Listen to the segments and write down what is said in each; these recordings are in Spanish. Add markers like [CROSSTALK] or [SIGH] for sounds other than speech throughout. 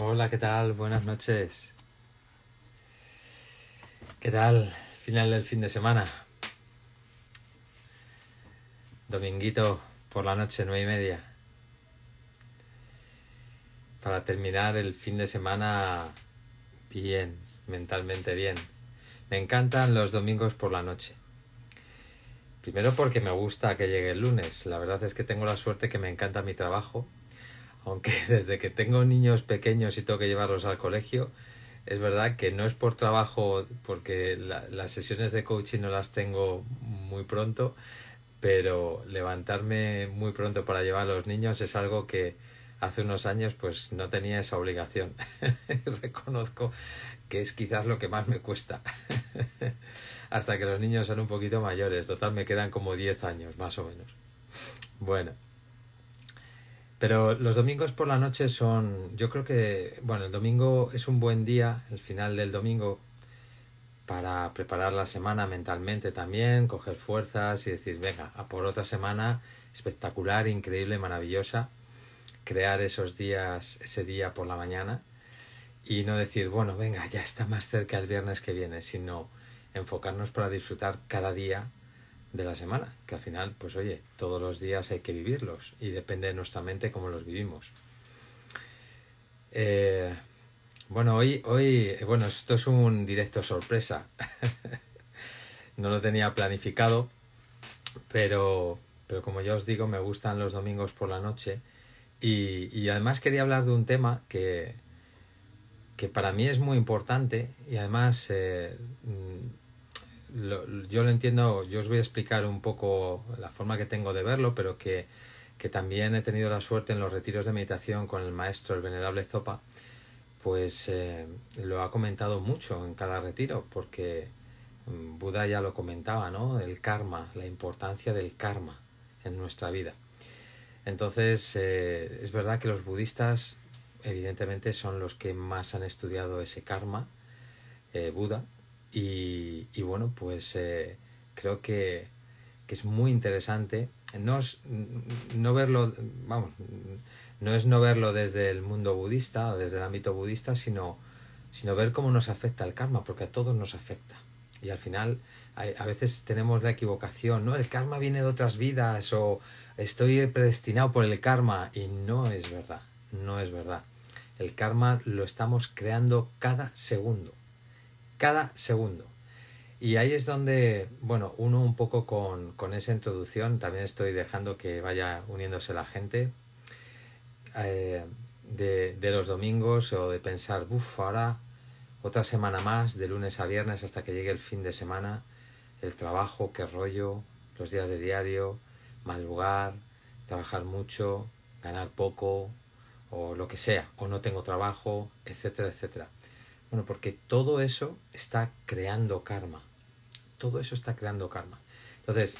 Hola, ¿qué tal? Buenas noches. ¿Qué tal? Final del fin de semana. Dominguito por la noche, nueve y media. Para terminar el fin de semana bien, mentalmente bien. Me encantan los domingos por la noche. Primero porque me gusta que llegue el lunes. La verdad es que tengo la suerte que me encanta mi trabajo aunque [LAUGHS] desde que tengo niños pequeños y tengo que llevarlos al colegio, es verdad que no es por trabajo, porque las sesiones de coaching no las tengo muy pronto, pero levantarme muy pronto para llevar a los niños es algo que hace unos años pues no tenía esa obligación. [LAUGHS] Reconozco que es quizás lo que más me cuesta. [LAUGHS] Hasta que los niños sean un poquito mayores. Total, me quedan como 10 años, más o menos. Bueno. Pero los domingos por la noche son, yo creo que, bueno, el domingo es un buen día, el final del domingo, para preparar la semana mentalmente también, coger fuerzas y decir, venga, a por otra semana espectacular, increíble, maravillosa, crear esos días, ese día por la mañana y no decir, bueno, venga, ya está más cerca el viernes que viene, sino enfocarnos para disfrutar cada día de la semana, que al final, pues oye, todos los días hay que vivirlos y depende de nuestra mente cómo los vivimos. Eh, bueno, hoy, hoy, eh, bueno, esto es un directo sorpresa. [LAUGHS] no lo tenía planificado, pero, pero como ya os digo, me gustan los domingos por la noche y, además quería hablar de un tema que, que para mí es muy importante y además... Eh, yo lo entiendo, yo os voy a explicar un poco la forma que tengo de verlo, pero que, también he tenido la suerte en los retiros de meditación con el maestro, el venerable Zopa, pues eh, lo ha comentado mucho en cada retiro, porque mm, Buda ya lo comentaba, ¿no? El karma, la importancia del karma en nuestra vida. Entonces, eh, es verdad que los budistas, evidentemente, son los que más han estudiado ese karma, eh, Buda, y, bueno, pues eh, creo que, es muy interesante. No, no verlo, vamos, no es no verlo desde el mundo budista o desde el ámbito budista, sino, sino ver cómo nos afecta el karma, porque a todos nos afecta. Y al final a veces tenemos la equivocación, ¿no? El karma viene de otras vidas o estoy predestinado por el karma y no es verdad, no es verdad. El karma lo estamos creando cada segundo cada segundo. Y ahí es donde, bueno, uno un poco con, esa introducción, también estoy dejando que vaya uniéndose la gente eh, de, de, los domingos o de pensar, uff, ahora otra semana más, de lunes a viernes hasta que llegue el fin de semana, el trabajo, qué rollo, los días de diario, madrugar, trabajar mucho, ganar poco o lo que sea, o no tengo trabajo, etcétera, etcétera. Bueno, porque todo eso está creando karma. Todo eso está creando karma. Entonces,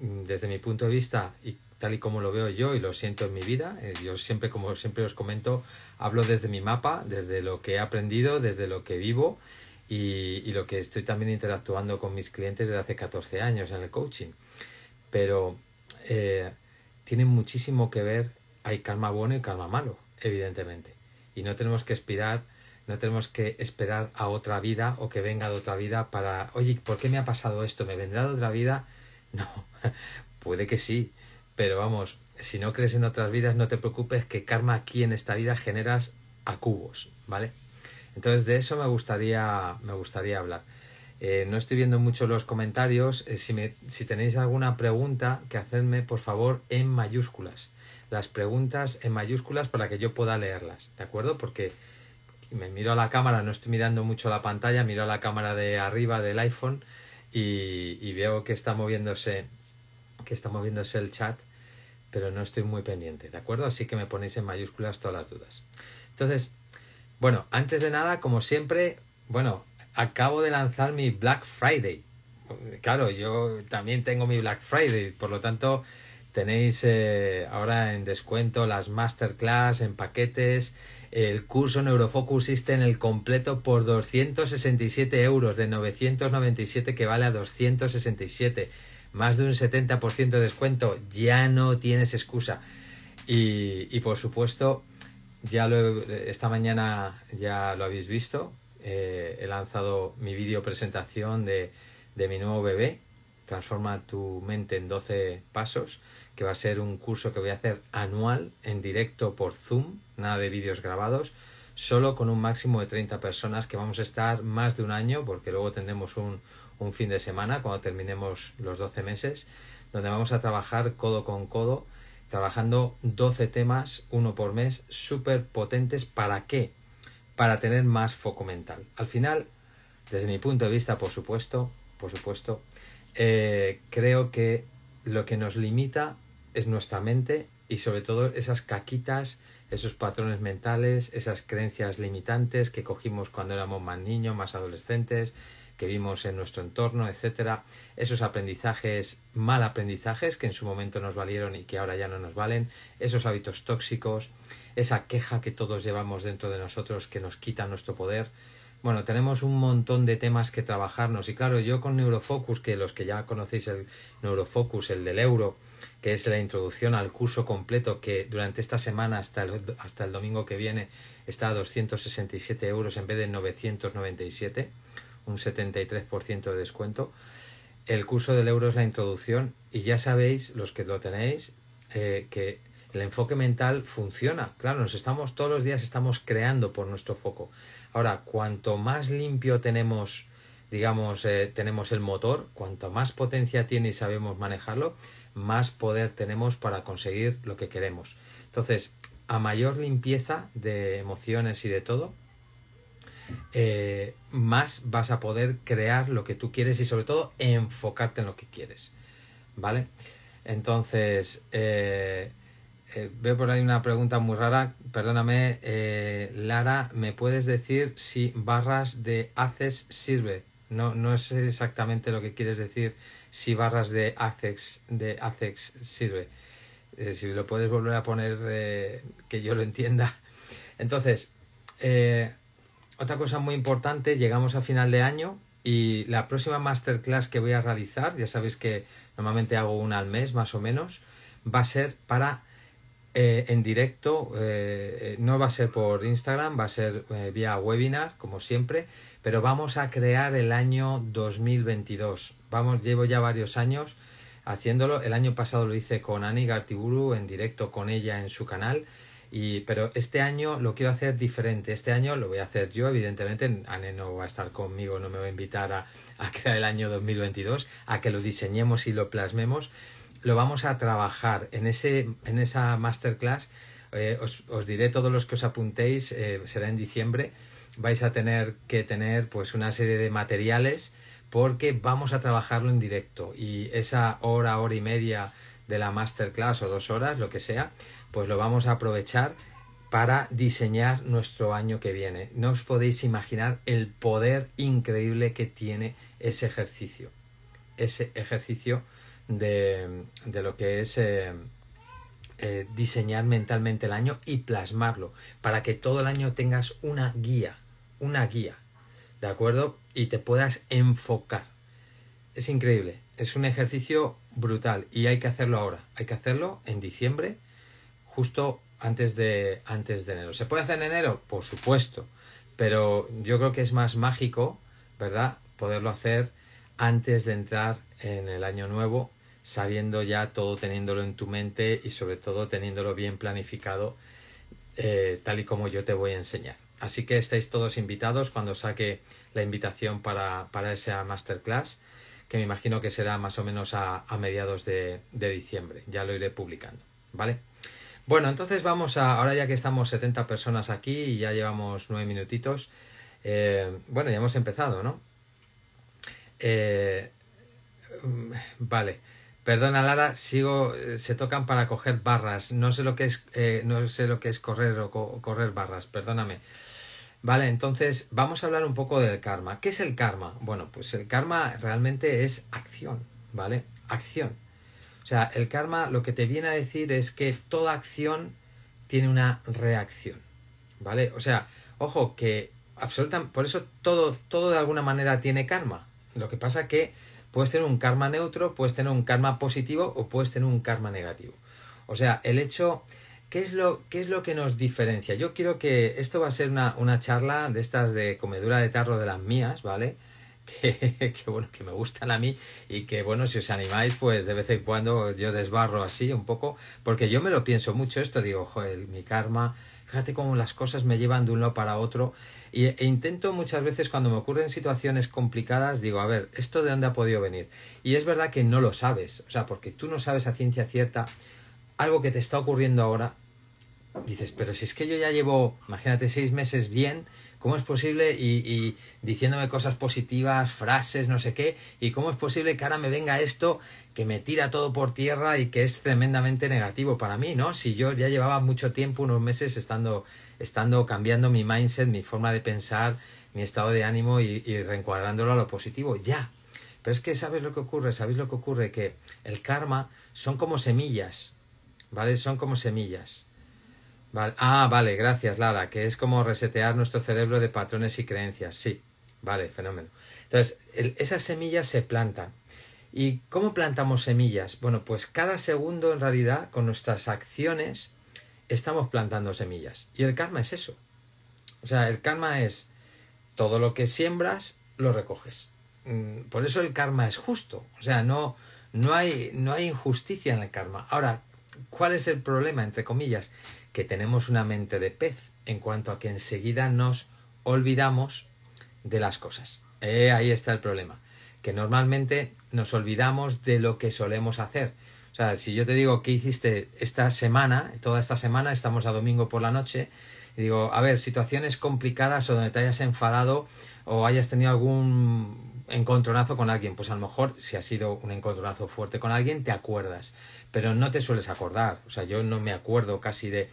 mm, desde mi punto de vista y tal y como lo veo yo y lo siento en mi vida, eh, yo siempre, como siempre os comento, hablo desde mi mapa, desde lo que he aprendido, desde lo que vivo y, lo que estoy también interactuando con mis clientes desde hace 14 años en el coaching. Pero eh, tiene muchísimo que ver, hay karma bueno y karma malo, evidentemente. Y no tenemos que aspirar no tenemos que esperar a otra vida o que venga de otra vida para, oye, ¿por qué me ha pasado esto? ¿Me vendrá de otra vida? [LAUGHS] No, [LAUGHS] puede que sí, pero vamos, si no crees en otras vidas, no te preocupes que karma aquí en esta vida generas a cubos, ¿vale? Entonces de eso me gustaría, me gustaría hablar. Eh, no estoy viendo mucho los comentarios. Eh, si, me, si tenéis alguna pregunta que hacerme, por favor, en mayúsculas. Las preguntas en mayúsculas para que yo pueda leerlas, ¿de acuerdo? Porque me miro a la cámara, no estoy mirando mucho la pantalla, miro a la cámara de arriba del iPhone y, y veo que está moviéndose que está moviéndose el chat, pero no estoy muy pendiente, ¿de acuerdo? Así que me ponéis en mayúsculas todas las dudas. Entonces, bueno, antes de nada, como siempre, bueno, acabo de lanzar mi Black Friday. Claro, yo también tengo mi Black Friday, por lo tanto, Tenéis eh, ahora en descuento las masterclass en paquetes, el curso Neurofocus en el completo por 267 euros, de 997 que vale a 267, más de un 70% de descuento, ya no tienes excusa. Y, por supuesto, ya esta mañana ya lo habéis visto, eh, he lanzado mi videopresentación presentación de, de mi nuevo bebé, Transforma tu mente en 12 pasos que va a ser un curso que voy a hacer anual en directo por Zoom, nada de vídeos grabados, solo con un máximo de 30 personas que vamos a estar más de un año, porque luego tendremos un, un fin de semana cuando terminemos los 12 meses, donde vamos a trabajar codo con codo, trabajando 12 temas, uno por mes, súper potentes. ¿Para qué? Para tener más foco mental. Al final, desde mi punto de vista, por supuesto, por supuesto, eh, creo que lo que nos limita es nuestra mente y sobre todo esas caquitas, esos patrones mentales, esas creencias limitantes que cogimos cuando éramos más niños, más adolescentes, que vimos en nuestro entorno, etcétera, esos aprendizajes, mal aprendizajes que en su momento nos valieron y que ahora ya no nos valen, esos hábitos tóxicos, esa queja que todos llevamos dentro de nosotros que nos quita nuestro poder. Bueno, tenemos un montón de temas que trabajarnos y claro, yo con Neurofocus, que los que ya conocéis el Neurofocus, el del euro, que es la introducción al curso completo que durante esta semana hasta el, domingo que viene está a 267 euros en vez de 997, un 73% de descuento. El curso del euro es la introducción y ya sabéis, los que lo tenéis, eh, que el enfoque mental funciona. Claro, nos estamos todos los días estamos creando por nuestro foco. Ahora, cuanto más limpio tenemos digamos, eh, tenemos el motor, cuanto más potencia tiene y sabemos manejarlo, más poder tenemos para conseguir lo que queremos. Entonces, a mayor limpieza de emociones y de todo, eh, más vas a poder crear lo que tú quieres y sobre todo enfocarte en lo que quieres. ¿Vale? Entonces, eh, veo por ahí una pregunta muy rara, perdóname, Lara, ¿me puedes decir si barras de haces sirve? No, no es exactamente lo que quieres decir si barras de ACEX, de ACEX sirve. Eh, si lo puedes volver a poner eh, que yo lo entienda. Entonces, eh, otra cosa muy importante, llegamos a final de año y la próxima masterclass que voy a realizar, ya sabéis que normalmente hago una al mes más o menos, va a ser para en directo, no va a ser por Instagram, va a ser vía webinar, como siempre, pero vamos a crear el año 2022. Vamos, llevo ya varios años haciéndolo. El año pasado lo hice con Ani Gartiburu en directo con ella en su canal. Y, pero este año lo quiero hacer diferente. Este año lo voy a hacer yo, evidentemente. Anne no va a estar conmigo, no me va a invitar a, crear el año 2022, a que lo diseñemos y lo plasmemos. Lo vamos a trabajar en, ese, en esa masterclass. Eh, os, diré todos los que os apuntéis, eh, será en diciembre vais a tener que tener pues una serie de materiales porque vamos a trabajarlo en directo y esa hora, hora y media de la masterclass o dos horas, lo que sea, pues lo vamos a aprovechar para diseñar nuestro año que viene. No os podéis imaginar el poder increíble que tiene ese ejercicio, ese ejercicio de, de lo que es eh, eh, diseñar mentalmente el año y plasmarlo, para que todo el año tengas una guía una guía, ¿de acuerdo? Y te puedas enfocar. Es increíble, es un ejercicio brutal y hay que hacerlo ahora, hay que hacerlo en diciembre, justo antes de, antes de enero. ¿Se puede hacer en enero? Por supuesto, pero yo creo que es más mágico, ¿verdad? Poderlo hacer antes de entrar en el año nuevo, sabiendo ya todo, teniéndolo en tu mente y sobre todo teniéndolo bien planificado, eh, tal y como yo te voy a enseñar. Así que estáis todos invitados cuando saque la invitación para, para esa masterclass, que me imagino que será más o menos a, mediados de, diciembre. Ya lo iré publicando, ¿vale? Bueno, entonces vamos a, ahora ya que estamos 70 personas aquí y ya llevamos nueve minutitos, eh, bueno, ya hemos empezado, ¿no? Eh, vale. Perdona Lara, sigo, eh, se tocan para coger barras. No sé lo que es, no sé lo que es correr o correr barras. Perdóname. Vale, entonces vamos a hablar un poco del karma. ¿Qué es el karma? Bueno, pues el karma realmente es acción, ¿vale? Acción. O sea, el karma lo que te viene a decir es que toda acción tiene una reacción, ¿vale? O sea, ojo, que absolutamente, por eso todo, todo de alguna manera tiene karma. Lo que pasa que puedes tener un karma neutro, puedes tener un karma positivo o puedes tener un karma negativo. O sea, el hecho ¿Qué es, lo, ¿Qué es lo que nos diferencia? Yo quiero que esto va a ser una, una charla de estas de comedura de tarro de las mías, ¿vale? [LAUGHS] Que, bueno, que me gustan a mí y que bueno, si os animáis, pues de vez en cuando yo desbarro así un poco, porque yo me lo pienso mucho esto, digo, joder, mi karma, fíjate cómo las cosas me llevan de un lado para otro y, e intento muchas veces cuando me ocurren situaciones complicadas, digo, a ver, ¿esto de dónde ha podido venir? Y es verdad que no lo sabes, o sea, porque tú no sabes a ciencia cierta algo que te está ocurriendo ahora, dices, pero si es que yo ya llevo, imagínate, seis meses bien, ¿cómo es posible? Y, diciéndome cosas positivas, frases, no sé qué, y cómo es posible que ahora me venga esto que me tira todo por tierra y que es tremendamente negativo para mí, ¿no? Si yo ya llevaba mucho tiempo, unos meses, estando, estando cambiando mi mindset, mi forma de pensar, mi estado de ánimo y, reencuadrándolo a lo positivo, ya. Pero es que sabes lo que ocurre, sabéis lo que ocurre, que el karma son como semillas, ¿vale? Son como semillas. Ah, vale, gracias Lara, que es como resetear nuestro cerebro de patrones y creencias. Sí, vale, fenómeno. Entonces, esas semillas se plantan. ¿Y cómo plantamos semillas? Bueno, pues cada segundo en realidad con nuestras acciones estamos plantando semillas. Y el karma es eso. O sea, el karma es todo lo que siembras, lo recoges. Mm, por eso el karma es justo. O sea, no, no, hay, no hay injusticia en el karma. Ahora, ¿Cuál es el problema, entre comillas? Que tenemos una mente de pez en cuanto a que enseguida nos olvidamos de las cosas. Eh, ahí está el problema. Que normalmente nos olvidamos de lo que solemos hacer. O sea, si yo te digo qué hiciste esta semana, toda esta semana, estamos a domingo por la noche, y digo, a ver, situaciones complicadas o donde te hayas enfadado o hayas tenido algún encontronazo con alguien, pues a lo mejor si ha sido un encontronazo fuerte con alguien, te acuerdas, pero no te sueles acordar. O sea, yo no me acuerdo casi de,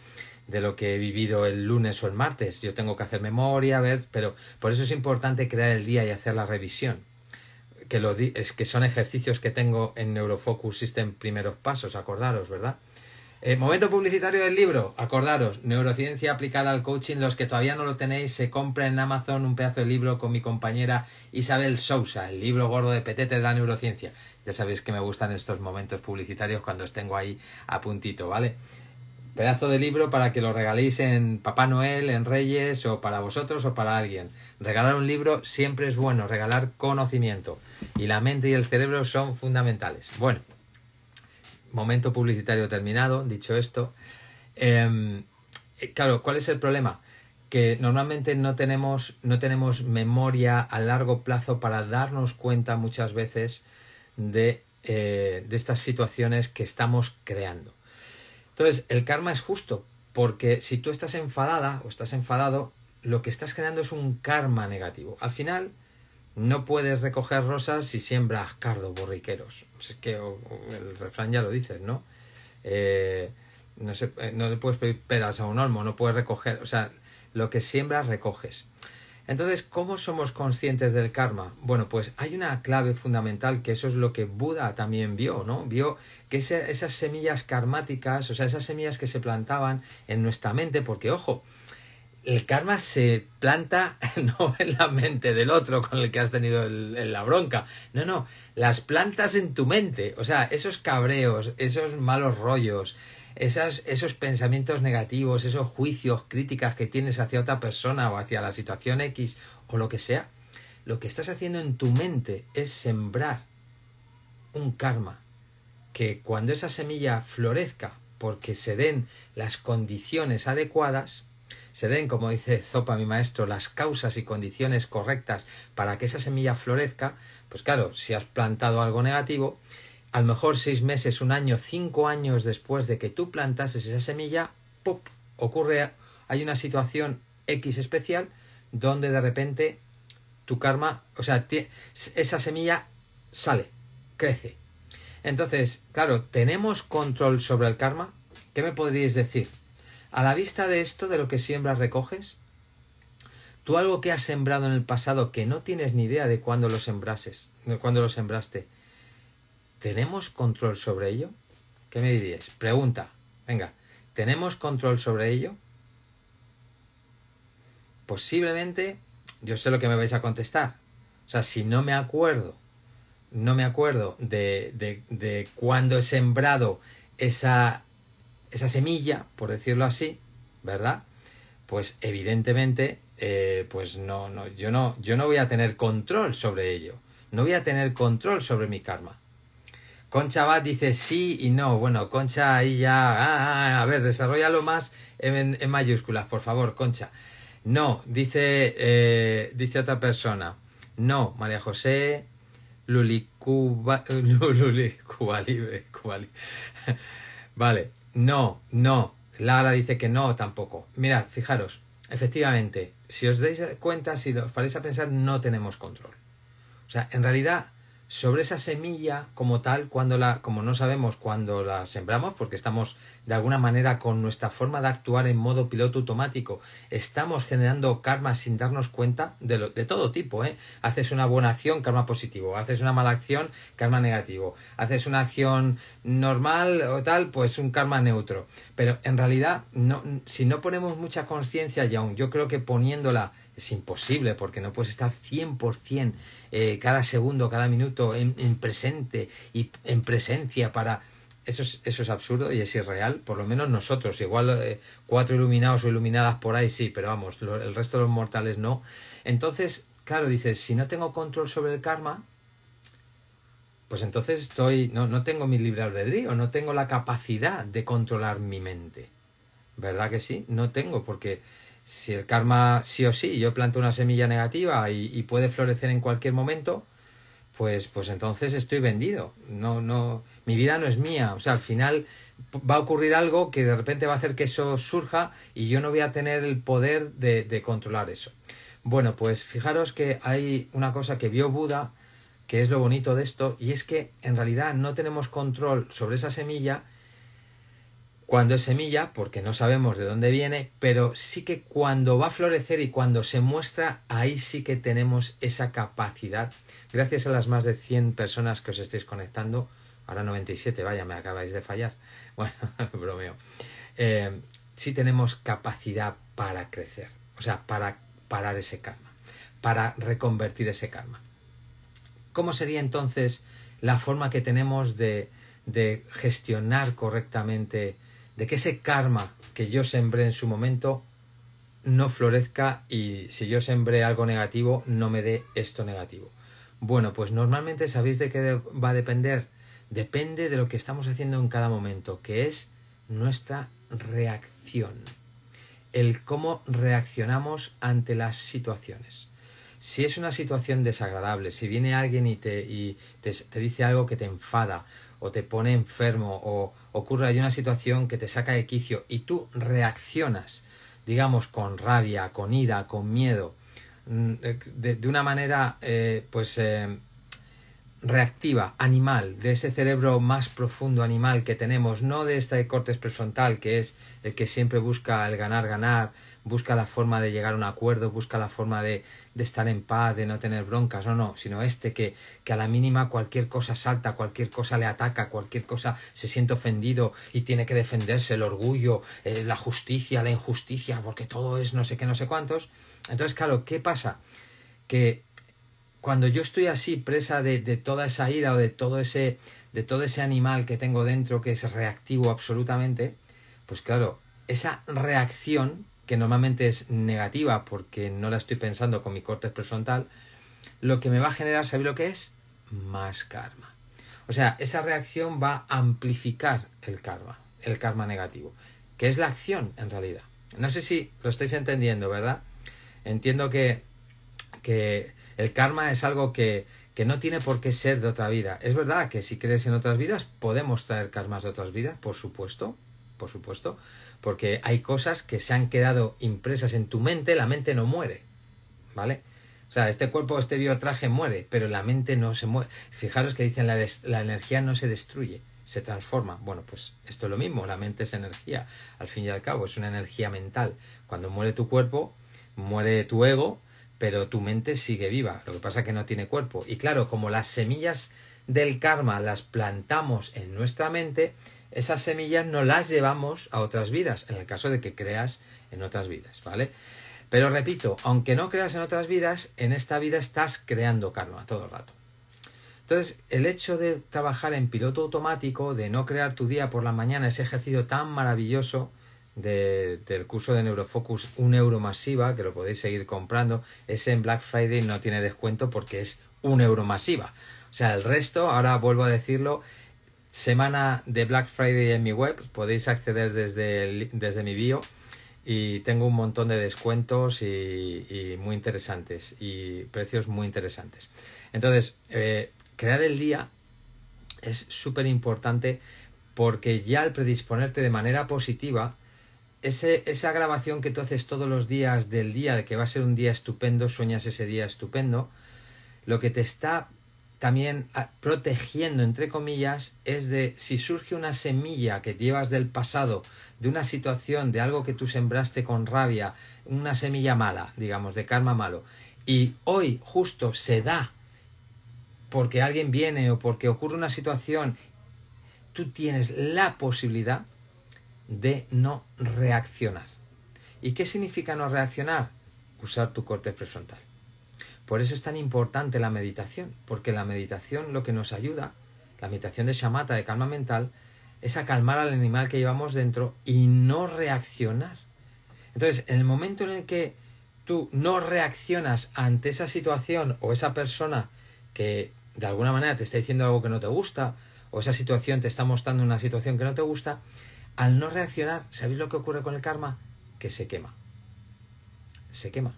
de lo que he vivido el lunes o el martes. Yo tengo que hacer memoria, a ver, pero por eso es importante crear el día y hacer la revisión. Que, lo es que son ejercicios que tengo en Neurofocus System primeros pasos, acordaros, ¿verdad? Eh, momento publicitario del libro. Acordaros, Neurociencia aplicada al coaching. Los que todavía no lo tenéis, se compra en Amazon un pedazo de libro con mi compañera Isabel Sousa, el libro gordo de Petete de la Neurociencia. Ya sabéis que me gustan estos momentos publicitarios cuando os tengo ahí a puntito, ¿vale? Pedazo de libro para que lo regaléis en Papá Noel, en Reyes, o para vosotros o para alguien. Regalar un libro siempre es bueno, regalar conocimiento. Y la mente y el cerebro son fundamentales. Bueno momento publicitario terminado, dicho esto. Em, eh, claro, ¿cuál es el problema? Que normalmente no tenemos, no tenemos memoria a largo plazo para darnos cuenta muchas veces de, eh, de estas situaciones que estamos creando. Entonces, el karma es justo, porque si tú estás enfadada o estás enfadado, lo que estás creando es un karma negativo. Al final, no puedes recoger rosas si siembras cardo, borriqueros. Es que el refrán ya lo dice, ¿no? Eh, no, se, eh, no le puedes pedir peras a un olmo, no puedes recoger, o sea, lo que siembras recoges. Entonces, ¿cómo somos conscientes del karma? Bueno, pues hay una clave fundamental que eso es lo que Buda también vio, ¿no? Vio que esas semillas karmáticas, o sea, esas semillas que se plantaban en nuestra mente, porque ojo, el karma se planta [LAUGHS] no en la mente del otro con el que has tenido la bronca, no, no, las plantas en tu mente, o sea, esos cabreos, esos malos rollos, esas, esos pensamientos negativos, esos juicios, críticas que tienes hacia otra persona o hacia la situación X o lo que sea, lo que estás haciendo en tu mente es sembrar un karma que cuando esa semilla florezca porque se den las condiciones adecuadas, se den, como dice Zopa, mi maestro, las causas y condiciones correctas para que esa semilla florezca, pues claro, si has plantado algo negativo, a lo mejor seis meses, un año, cinco años después de que tú plantases esa semilla, ¡pop! ocurre, hay una situación X especial donde de repente tu karma, o sea, esa semilla sale, crece. Entonces, claro, ¿tenemos control sobre el karma? ¿Qué me podríais decir? A la vista de esto, de lo que siembras, recoges. Tú algo que has sembrado en el pasado que no tienes ni idea de cuándo lo sembrases, de cuándo lo sembraste. ¿Tenemos control sobre ello? ¿Qué me dirías? Pregunta. Venga, ¿tenemos control sobre ello? Posiblemente, yo sé lo que me vais a contestar. O sea, si no me acuerdo, no me acuerdo de, de, de cuándo he sembrado esa esa semilla, por decirlo así, ¿verdad? Pues evidentemente, eh, pues no, no, yo no, yo no voy a tener control sobre ello. No voy a tener control sobre mi karma. Concha va, dice sí y no. Bueno, Concha ahí ya. Ah, ah, ah, a ver, desarrollalo más en, mayúsculas, por favor, Concha. No, dice, eh, dice otra persona. No, María José Luli [LAUGHS] Cuba, Luli, Cuba [LAUGHS] vale. No, no. Lara dice que no tampoco. Mirad, fijaros, efectivamente, si os dais cuenta, si os paráis a pensar, no tenemos control. O sea, en realidad sobre esa semilla como tal, cuando la, como no sabemos cuando la sembramos, porque estamos de alguna manera con nuestra forma de actuar en modo piloto automático, estamos generando karma sin darnos cuenta de, de todo tipo. ¿eh? Haces una buena acción, karma positivo. Haces una mala acción, karma negativo. Haces una acción normal o tal, pues un karma neutro. Pero en realidad, no, si no ponemos mucha conciencia y aún yo creo que poniéndola es imposible porque no puedes estar 100% eh, cada segundo, cada minuto en, presente y en presencia para... Eso es, eso es absurdo y es irreal, por lo menos nosotros, igual eh, cuatro iluminados o iluminadas por ahí sí, pero vamos, el resto de los mortales no. Entonces, claro, dices, si no tengo control sobre el karma, pues entonces estoy, no, no tengo mi libre albedrío, no tengo la capacidad de controlar mi mente. ¿Verdad que sí? No tengo, porque si el karma sí o sí, yo planto una semilla negativa y, puede florecer en cualquier momento, pues, pues entonces estoy vendido. No, no, mi vida no es mía. O sea, al final va a ocurrir algo que de repente va a hacer que eso surja y yo no voy a tener el poder de, de controlar eso. Bueno, pues fijaros que hay una cosa que vio Buda, que es lo bonito de esto, y es que en realidad no tenemos control sobre esa semilla, cuando es semilla, porque no sabemos de dónde viene, pero sí que cuando va a florecer y cuando se muestra, ahí sí que tenemos esa capacidad. Gracias a las más de 100 personas que os estáis conectando, ahora 97, vaya, me acabáis de fallar. [LAUGHS] Bueno, [LAUGHS] bromeo. Eh, sí tenemos capacidad para crecer, o sea, para parar ese karma, para reconvertir ese karma. ¿Cómo sería entonces la forma que tenemos de gestionar correctamente de que ese karma que yo sembré en su momento no florezca y si yo sembré algo negativo no me dé esto negativo. Bueno, pues normalmente sabéis de qué va a depender. Depende de lo que estamos haciendo en cada momento, que es nuestra reacción. El cómo reaccionamos ante las situaciones. Si es una situación desagradable, si viene alguien y te, y te dice algo que te enfada, o te pone enfermo o ocurre hay una situación que te saca de quicio y tú reaccionas, digamos, con rabia, con ira, con miedo, mm, eh, de, una manera, eh, pues, eh, reactiva, animal, de ese cerebro más profundo animal que tenemos, no de este corte prefrontal que es el que siempre busca el ganar, ganar, busca la forma de llegar a un acuerdo, busca la forma de, de estar en paz, de no tener broncas, no, no, sino este que, que a la mínima cualquier cosa salta, cualquier cosa le ataca, cualquier cosa se siente ofendido y tiene que defenderse el orgullo, eh, la justicia, la injusticia, porque todo es no sé qué, no sé cuántos. Entonces, claro, ¿qué pasa? Que cuando yo estoy así, presa de, de toda esa ira o de todo ese de todo ese animal que tengo dentro que es reactivo absolutamente, pues claro, esa reacción que normalmente es negativa porque no la estoy pensando con mi corte prefrontal, lo que me va a generar, ¿sabéis lo que es? Más karma. O sea, esa reacción va a amplificar el karma, el karma negativo, que es la acción en realidad. No sé si lo estáis entendiendo, ¿verdad? Entiendo que, que el karma es algo que, que no tiene por qué ser de otra vida. Es verdad que si crees en otras vidas, podemos traer karmas de otras vidas, por supuesto, por supuesto, porque hay cosas que se han quedado impresas en tu mente, la mente no muere, ¿vale? O sea, este cuerpo, este biotraje muere, pero la mente no se muere. Fijaros que dicen la, la energía no se destruye, se transforma. Bueno, pues esto es lo mismo, la mente es energía, al fin y al cabo, es una energía mental. Cuando muere tu cuerpo, muere tu ego, pero tu mente sigue viva, lo que pasa es que no tiene cuerpo. Y claro, como las semillas del karma las plantamos en nuestra mente, esas semillas no las llevamos a otras vidas, en el caso de que creas en otras vidas, ¿vale? Pero repito, aunque no creas en otras vidas, en esta vida estás creando karma todo el rato. Entonces, el hecho de trabajar en piloto automático, de no crear tu día por la mañana, ese ejercicio tan maravilloso del curso de Neurofocus, un euro masiva, que lo podéis seguir comprando, ese en Black Friday no tiene descuento porque es un euro masiva. O sea, el resto, ahora vuelvo a decirlo, semana de Black Friday en mi web. Podéis acceder desde, desde mi bio y tengo un montón de descuentos y, muy interesantes y precios muy interesantes. Entonces, eh, crear el día es súper importante porque ya al predisponerte de manera positiva, ese, esa grabación que tú haces todos los días del día, de que va a ser un día estupendo, sueñas ese día estupendo, lo que te está también ah, protegiendo, entre comillas, es de si surge una semilla que llevas del pasado, de una situación, de algo que tú sembraste con rabia, una semilla mala, digamos, de karma malo, y hoy justo se da porque alguien viene o porque ocurre una situación, tú tienes la posibilidad de no reaccionar. ¿Y qué significa no reaccionar? Usar tu corte prefrontal. Por eso es tan importante la meditación, porque la meditación lo que nos ayuda, la meditación de shamata, de calma mental, es a calmar al animal que llevamos dentro y no reaccionar. Entonces, en el momento en el que tú no reaccionas ante esa situación o esa persona que de alguna manera te está diciendo algo que no te gusta, o esa situación te está mostrando una situación que no te gusta, al no reaccionar, ¿sabéis lo que ocurre con el karma? Que se quema. Se quema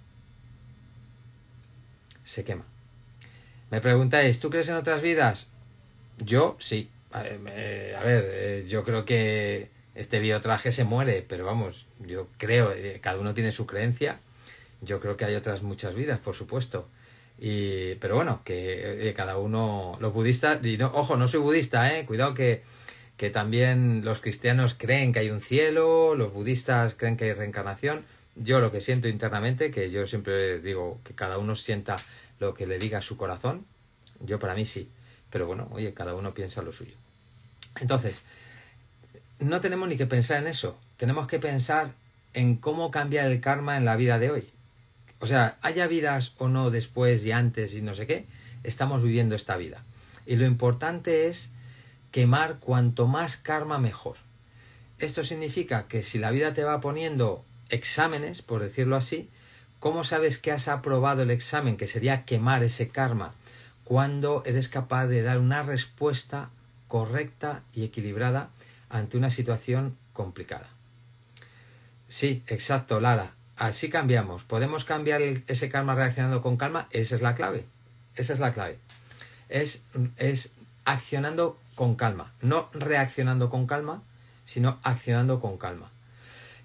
se quema. Me preguntáis, ¿tú crees en otras vidas? Yo sí. A eh, ver, eh, yo creo que este biotraje se muere, pero vamos, yo creo, eh, cada uno tiene su creencia. Yo creo que hay otras muchas vidas, por supuesto. Y, pero bueno, que cada uno, los budistas, no, ojo, no soy budista, eh, cuidado que también los cristianos creen que hay un cielo, los budistas creen que hay reencarnación yo lo que siento internamente, que yo siempre digo que cada uno sienta lo que le diga su corazón, yo para mí sí, pero bueno, oye, cada uno piensa lo suyo. Entonces, no tenemos ni que pensar en eso, tenemos que pensar en cómo cambiar el karma en la vida de hoy. O sea, haya vidas o no después y antes y no sé qué, estamos viviendo esta vida. Y lo importante es quemar cuanto más karma mejor. Esto significa que si la vida te va poniendo exámenes, por decirlo así, ¿cómo sabes que has aprobado el examen, que sería quemar ese karma? Cuando eres capaz de dar una respuesta correcta y equilibrada ante una situación complicada. Sí, exacto, Lara. Así cambiamos. ¿Podemos cambiar ese karma reaccionando con calma? Esa es la clave. Esa es la clave. Es, es accionando con calma. No reaccionando con calma, sino accionando con calma.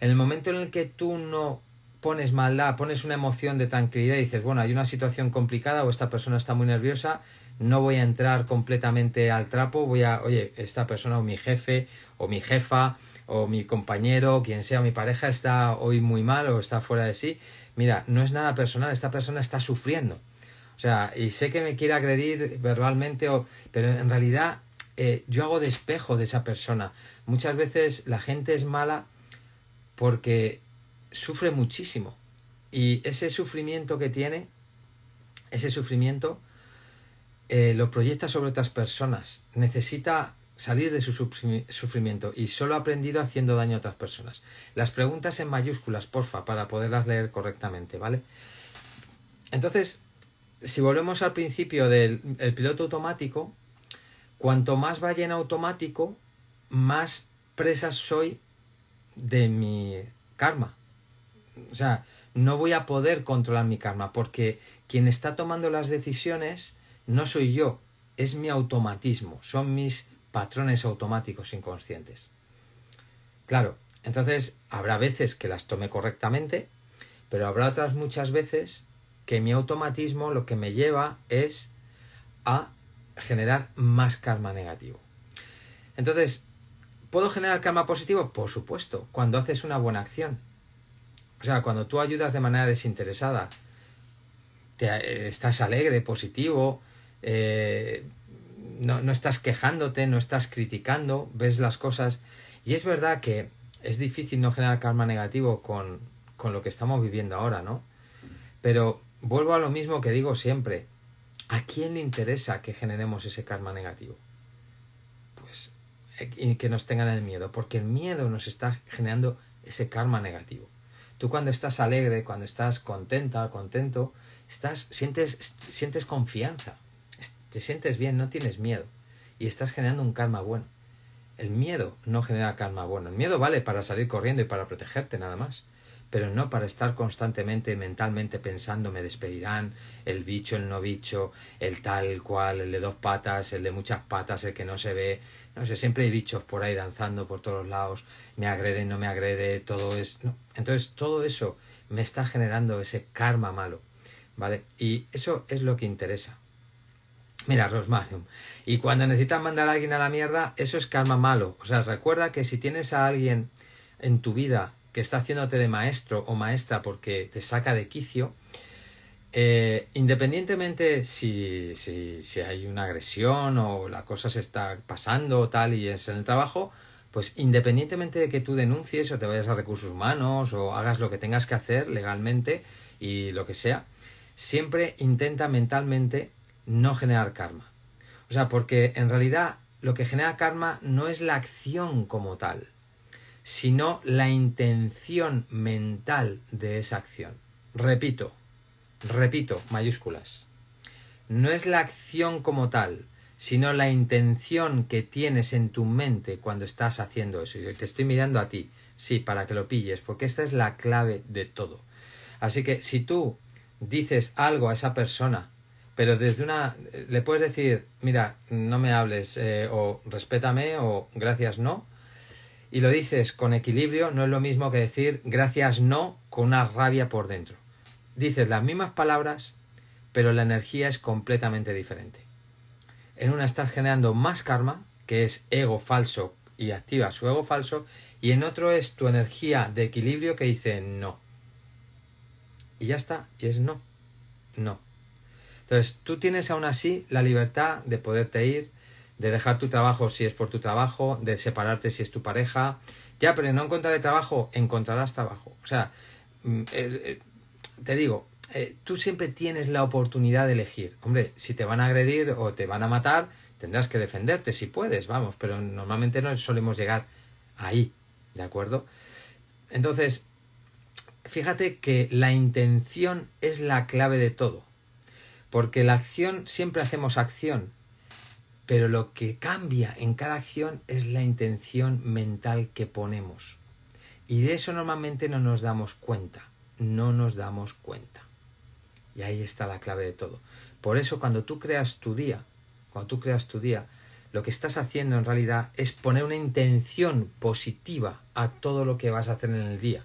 En el momento en el que tú no pones maldad, pones una emoción de tranquilidad y dices, bueno, hay una situación complicada o esta persona está muy nerviosa, no voy a entrar completamente al trapo, voy a, oye, esta persona o mi jefe o mi jefa o mi compañero, quien sea, mi pareja está hoy muy mal o está fuera de sí. Mira, no es nada personal, esta persona está sufriendo. O sea, y sé que me quiere agredir verbalmente, o, pero en realidad eh, yo hago despejo de esa persona. Muchas veces la gente es mala porque sufre muchísimo. Y ese sufrimiento que tiene, ese sufrimiento eh, lo proyecta sobre otras personas. Necesita salir de su sufrimiento y solo ha aprendido haciendo daño a otras personas. Las preguntas en mayúsculas, porfa, para poderlas leer correctamente, ¿vale? Entonces, si volvemos al principio del piloto automático, cuanto más vaya en automático, más presas soy de mi karma. O sea, no voy a poder controlar mi karma porque quien está tomando las decisiones no soy yo, es mi automatismo, son mis patrones automáticos inconscientes. Claro, entonces habrá veces que las tome correctamente, pero habrá otras muchas veces que mi automatismo lo que me lleva es a generar más karma negativo. Entonces, ¿Puedo generar karma positivo? Por supuesto, cuando haces una buena acción. O sea, cuando tú ayudas de manera desinteresada, te, eh, estás alegre, positivo, eh, no, estás quejándote, no estás criticando, ves las cosas. Y es verdad que es difícil no generar karma negativo con, con lo que estamos viviendo ahora, ¿no? Pero vuelvo a lo mismo que digo siempre. ¿A quién le interesa que generemos ese karma negativo? que nos tengan el miedo, porque el miedo nos está generando ese karma negativo. Tú cuando estás alegre, cuando estás contenta, contento, estás, sientes, sientes confianza, te sientes bien, no tienes miedo y estás generando un karma bueno. El miedo no genera karma bueno. El miedo vale para salir corriendo y para protegerte nada más pero no para estar constantemente mentalmente pensando me despedirán, el bicho, el no bicho, el tal cual, el de dos patas, el de muchas patas, el que no se ve, no sé, siempre hay bichos por ahí danzando por todos lados, me agrede, no me agrede, todo es... Entonces todo eso me está generando ese karma malo, ¿vale? Y eso es lo que interesa. Mira, Rosmarium. Y cuando necesitas mandar a alguien a la mierda, eso es karma malo. O sea, recuerda que si tienes a alguien en tu vida que está haciéndote de maestro o maestra porque te saca de quicio, eh, independientemente si, si, si, hay una agresión o la cosa se está pasando o tal y es en el trabajo, pues independientemente de que tú denuncies o te vayas a recursos humanos o hagas lo que tengas que hacer legalmente y lo que sea, siempre intenta mentalmente no generar karma. O sea, porque en realidad lo que genera karma no es la acción como tal, sino la intención mental de esa acción. Repito, repito, mayúsculas. No es la acción como tal, sino la intención que tienes en tu mente cuando estás haciendo eso. Y te estoy mirando a ti, sí, para que lo pilles, porque esta es la clave de todo. Así que si tú dices algo a esa persona, pero desde una... le puedes decir, mira, no me hables, eh, o respétame, o gracias, no, y lo dices con equilibrio, no es lo mismo que decir gracias no con una rabia por dentro. Dices las mismas palabras, pero la energía es completamente diferente. En una estás generando más karma, que es ego falso y activa su ego falso, y en otro es tu energía de equilibrio que dice no. Y ya está, y es no, no. Entonces tú tienes aún así la libertad de poderte ir, de dejar tu trabajo si es por tu trabajo, de separarte si es tu pareja. Ya, pero no encontraré trabajo, encontrarás trabajo. O sea, mm, eh, eh, te digo, eh, tú siempre tienes la oportunidad de elegir. Hombre, si te van a agredir o te van a matar, tendrás que defenderte si puedes, vamos, pero normalmente no solemos llegar ahí, ¿de acuerdo? Entonces, fíjate que la intención es la clave de todo, porque la acción, siempre hacemos acción, pero lo que cambia en cada acción es la intención mental que ponemos. Y de eso normalmente no nos damos cuenta, no nos damos cuenta. Y ahí está la clave de todo. Por eso cuando tú creas tu día, cuando tú creas tu día, lo que estás haciendo en realidad es poner una intención positiva a todo lo que vas a hacer en el día.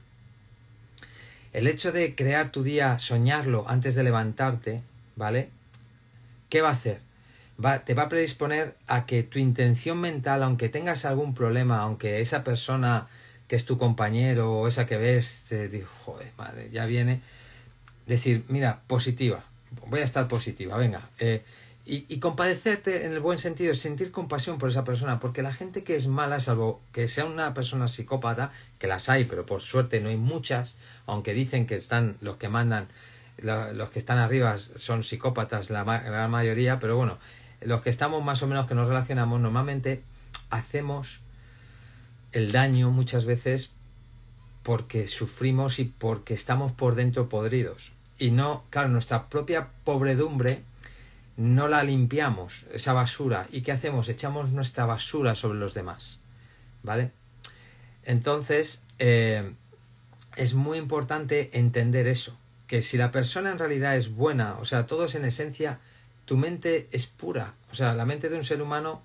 El hecho de crear tu día, soñarlo antes de levantarte, ¿vale? ¿Qué va a hacer? va, te va a predisponer a que tu intención mental, aunque tengas algún problema, aunque esa persona que es tu compañero o esa que ves, te dijo joder, madre, ya viene, decir, mira, positiva, voy a estar positiva, venga. Eh, y, compadecerte en el buen sentido, sentir compasión por esa persona, porque la gente que es mala, salvo que sea una persona psicópata, que las hay, pero por suerte no hay muchas, aunque dicen que están los que mandan, los que están arriba son psicópatas la, la mayoría, pero bueno, los que estamos más o menos que nos relacionamos normalmente hacemos el daño muchas veces porque sufrimos y porque estamos por dentro podridos. Y no, claro, nuestra propia pobredumbre no la limpiamos, esa basura. ¿Y qué hacemos? Echamos nuestra basura sobre los demás. ¿Vale? Entonces, eh, es muy importante entender eso, que si la persona en realidad es buena, o sea, todos en esencia tu mente es pura. O sea, la mente de un ser humano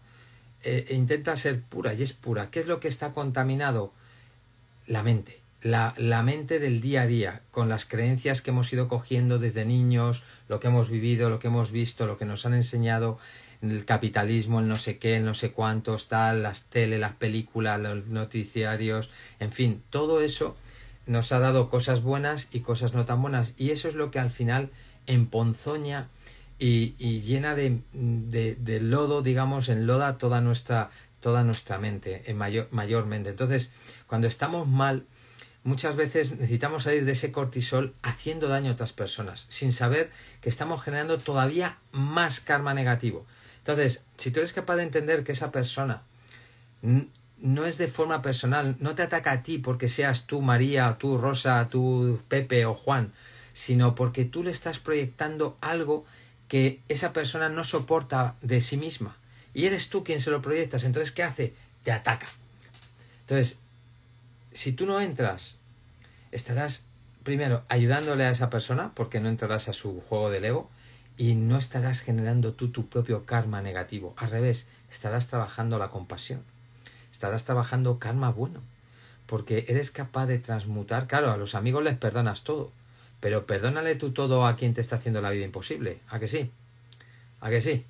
eh, e intenta ser pura y es pura. ¿Qué es lo que está contaminado? La mente. La, la, mente del día a día, con las creencias que hemos ido cogiendo desde niños, lo que hemos vivido, lo que hemos visto, lo que nos han enseñado, el capitalismo, el no sé qué, el no sé cuántos, tal, las tele, las películas, los noticiarios, en fin, todo eso nos ha dado cosas buenas y cosas no tan buenas. Y eso es lo que al final emponzoña y, llena de, lodo, digamos, enloda toda nuestra, toda nuestra mente, en eh, mayor, mayormente. Entonces, cuando estamos mal, muchas veces necesitamos salir de ese cortisol haciendo daño a otras personas, sin saber que estamos generando todavía más karma negativo. Entonces, si tú eres capaz de entender que esa persona no es de forma personal, no te ataca a ti porque seas tú María, tú Rosa, tú Pepe o Juan, sino porque tú le estás proyectando algo que esa persona no soporta de sí misma. Y eres tú quien se lo proyectas. Entonces, ¿qué hace? Te ataca. Entonces, si tú no entras, estarás primero ayudándole a esa persona porque no entrarás a su juego del ego y no estarás generando tú tu propio karma negativo. Al revés, estarás trabajando la compasión. Estarás trabajando karma bueno. Porque eres capaz de transmutar. Claro, a los amigos les perdonas todo. Pero perdónale tú todo a quien te está haciendo la vida imposible. ¿A que sí? ¿A que sí?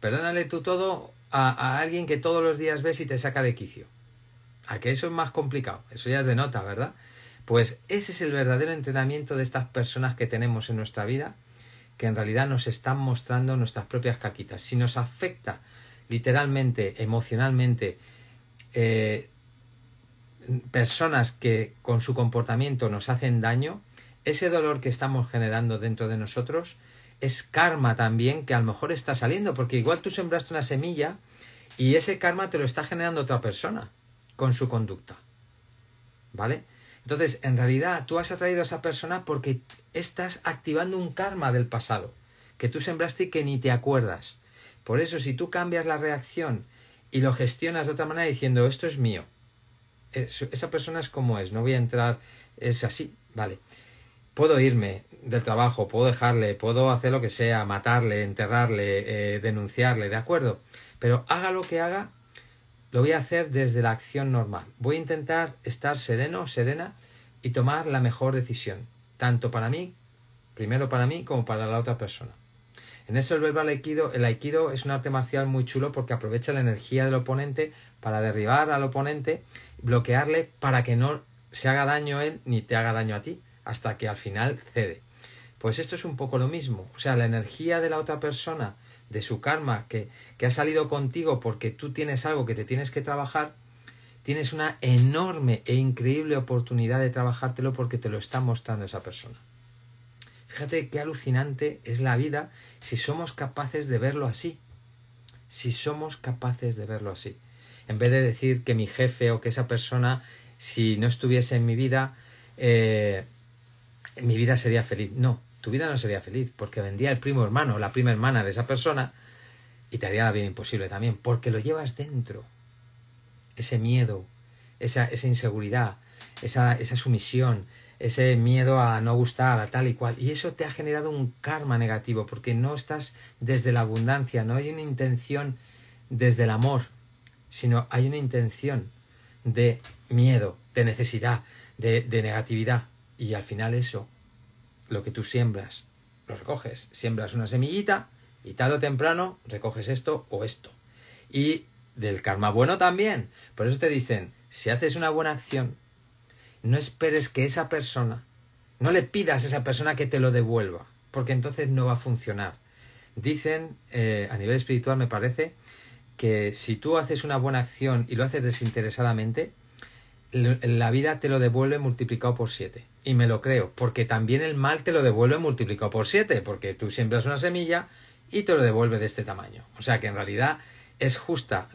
Perdónale tú todo a, alguien que todos los días ves y te saca de quicio. ¿A que eso es más complicado? Eso ya es de nota, ¿verdad? Pues ese es el verdadero entrenamiento de estas personas que tenemos en nuestra vida, que en realidad nos están mostrando nuestras propias caquitas. Si nos afecta literalmente, emocionalmente, eh, personas que con su comportamiento nos hacen daño, ese dolor que estamos generando dentro de nosotros es karma también que a lo mejor está saliendo, porque igual tú sembraste una semilla y ese karma te lo está generando otra persona con su conducta. ¿Vale? Entonces, en realidad, tú has atraído a esa persona porque estás activando un karma del pasado, que tú sembraste y que ni te acuerdas. Por eso, si tú cambias la reacción y lo gestionas de otra manera diciendo, esto es mío, esa persona es como es, no voy a entrar, es así, ¿vale? puedo irme del trabajo, puedo dejarle, puedo hacer lo que sea, matarle, enterrarle, eh, denunciarle, ¿de acuerdo? Pero haga lo que haga, lo voy a hacer desde la acción normal. Voy a intentar estar sereno, serena y tomar la mejor decisión, tanto para mí, primero para mí, como para la otra persona. En eso el verbal aikido, el aikido es un arte marcial muy chulo porque aprovecha la energía del oponente para derribar al oponente, bloquearle para que no se haga daño él ni te haga daño a ti hasta que al final cede. Pues esto es un poco lo mismo, o sea, la energía de la otra persona, de su karma, que, ha salido contigo porque tú tienes algo que te tienes que trabajar, tienes una enorme e increíble oportunidad de trabajártelo porque te lo está mostrando esa persona. Fíjate qué alucinante es la vida si somos capaces de verlo así. Si somos capaces de verlo así. En vez de decir que mi jefe o que esa persona, si no estuviese en mi vida, eh, mi vida sería feliz. No, tu vida no sería feliz porque vendría el primo hermano la prima hermana de esa persona y te haría la vida imposible también porque lo llevas dentro. Ese miedo, esa, esa inseguridad, esa, esa sumisión, ese miedo a no gustar, a tal y cual. Y eso te ha generado un karma negativo, porque no estás desde la abundancia, no hay una intención desde el amor, sino hay una intención de miedo, de necesidad, de negatividad. Y al final eso, lo que tú siembras, lo recoges. Siembras una semillita y tarde o temprano recoges esto o esto. Y del karma bueno también. Por eso te dicen, si haces una buena acción, no esperes que esa persona, no le pidas a esa persona que te lo devuelva, porque entonces no va a funcionar. Dicen, eh, a nivel espiritual me parece, que si tú haces una buena acción y lo haces desinteresadamente, la vida te lo devuelve multiplicado por siete. Y me lo creo, porque también el mal te lo devuelve multiplicado por siete, porque tú siembras una semilla y te lo devuelve de este tamaño. O sea que en realidad es justa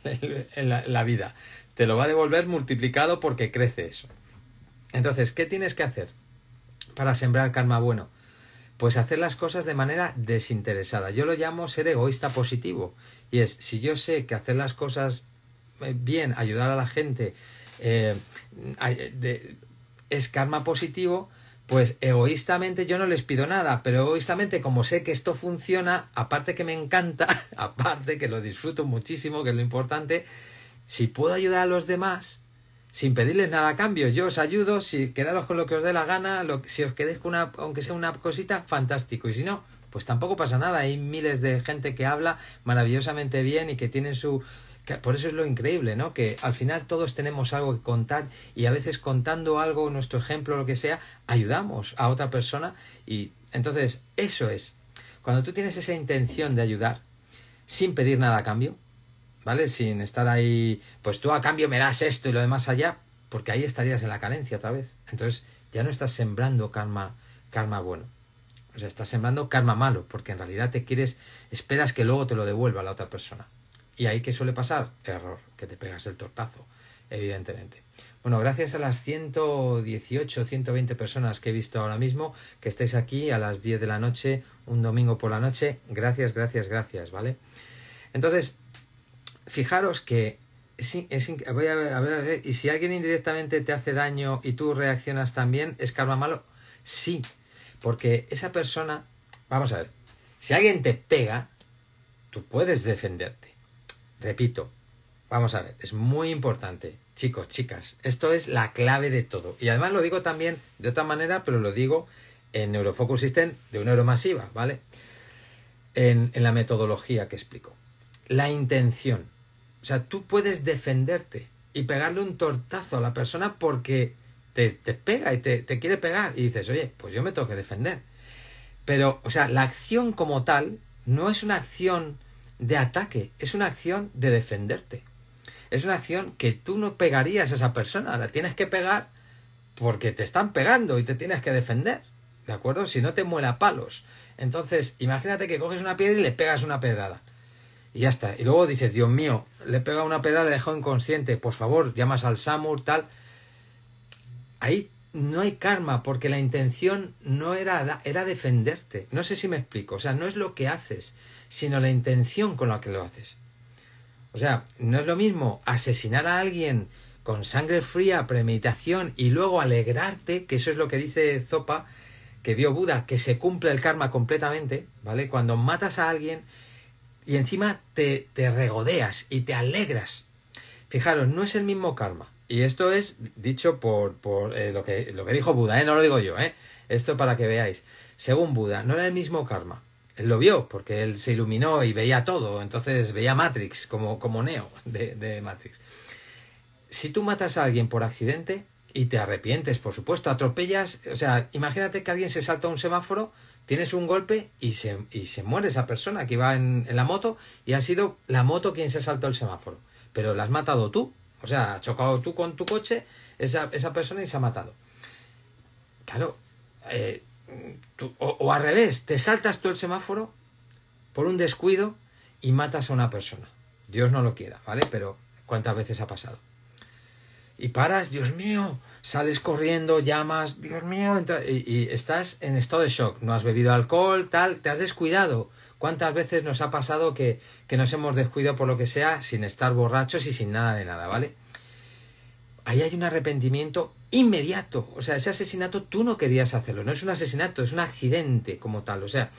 [LAUGHS] la, la vida. Te lo va a devolver multiplicado porque crece eso. Entonces, ¿qué tienes que hacer para sembrar karma bueno? Pues hacer las cosas de manera desinteresada. Yo lo llamo ser egoísta positivo. Y es, si yo sé que hacer las cosas eh, bien, ayudar a la gente, eh, es karma positivo, pues egoístamente yo no les pido nada, pero egoístamente como sé que esto funciona, aparte que me encanta, [LAUGHS] aparte que lo disfruto muchísimo, que es lo importante, si puedo ayudar a los demás sin pedirles nada a cambio, yo os ayudo, si quedaros con lo que os dé la gana, si os quedéis con una, aunque sea una cosita, fantástico, y si no, pues tampoco pasa nada, hay miles de gente que habla maravillosamente bien y que tienen su, por eso es lo increíble, ¿no? Que al final todos tenemos algo que contar y a veces contando algo, nuestro ejemplo, lo que sea, ayudamos a otra persona y entonces eso es. Cuando tú tienes esa intención de ayudar sin pedir nada a cambio, ¿vale? Sin estar ahí, pues tú a cambio me das esto y lo demás allá, porque ahí estarías en la calencia otra vez. Entonces ya no estás sembrando karma, karma bueno. O sea, estás sembrando karma malo, porque en realidad te quieres, esperas que luego te lo devuelva la otra persona. Y ahí que suele pasar, error, que te pegas el tortazo, evidentemente. Bueno, gracias a las 118, 120 personas que he visto ahora mismo, que estáis aquí a las 10 de la noche, un domingo por la noche. Gracias, gracias, gracias, ¿vale? Entonces, fijaros que voy a ver, a ver, a ver, y si alguien indirectamente te hace daño y tú reaccionas también, ¿es karma malo? Sí, porque esa persona, vamos a ver, si alguien te pega, tú puedes defenderte. Repito, vamos a ver, es muy importante, chicos, chicas, esto es la clave de todo. Y además lo digo también de otra manera, pero lo digo en Neurofocus System de una masiva, ¿vale? En, la metodología que explico. La intención. O sea, tú puedes defenderte y pegarle un tortazo a la persona porque te, te pega y te, te quiere pegar. Y dices, oye, pues yo me tengo que defender. Pero, o sea, la acción como tal no es una acción de ataque, es una acción de defenderte. Es una acción que tú no pegarías a esa persona, la tienes que pegar porque te están pegando y te tienes que defender. ¿De acuerdo? Si no te muela palos. Entonces, imagínate que coges una piedra y le pegas una pedrada. Y ya está. Y luego dices, Dios mío, le pega una pedrada, le dejó inconsciente. Por favor, llamas al Samur, tal. Ahí no hay karma, porque la intención no era, era defenderte. No sé si me explico. O sea, no es lo que haces, sino la intención con la que lo haces. O sea, no es lo mismo asesinar a alguien con sangre fría, premeditación y luego alegrarte, que eso es lo que dice Zopa, que vio Buda, que se cumple el karma completamente, ¿vale? Cuando matas a alguien y encima te, te regodeas y te alegras. Fijaros, no es el mismo karma. Y esto es dicho por, por eh, lo, que, lo que dijo Buda, ¿eh? no lo digo yo, ¿eh? esto para que veáis. Según Buda, no era el mismo karma él lo vio, porque él se iluminó y veía todo, entonces veía Matrix como, como Neo de, Matrix. Si tú matas a alguien por accidente y te arrepientes, por supuesto, atropellas, o sea, imagínate que alguien se salta un semáforo, tienes un golpe y se, y se muere esa persona que iba en, la moto y ha sido la moto quien se saltó el semáforo, pero la has matado tú, o sea, ha chocado tú con tu coche esa, esa persona y se ha matado. Claro, eh, o, al revés, te saltas tú el semáforo por un descuido y matas a una persona. Dios no lo quiera, ¿vale? Pero ¿cuántas veces ha pasado? Y paras, Dios mío, sales corriendo, llamas, Dios mío, y, estás en estado de shock, no has bebido alcohol, tal, te has descuidado. ¿Cuántas veces nos ha pasado que, que nos hemos descuidado por lo que sea sin estar borrachos y sin nada de nada, ¿vale? Ahí hay un arrepentimiento inmediato. O sea, ese asesinato tú no querías hacerlo, no es un asesinato, es un accidente como tal. O sea,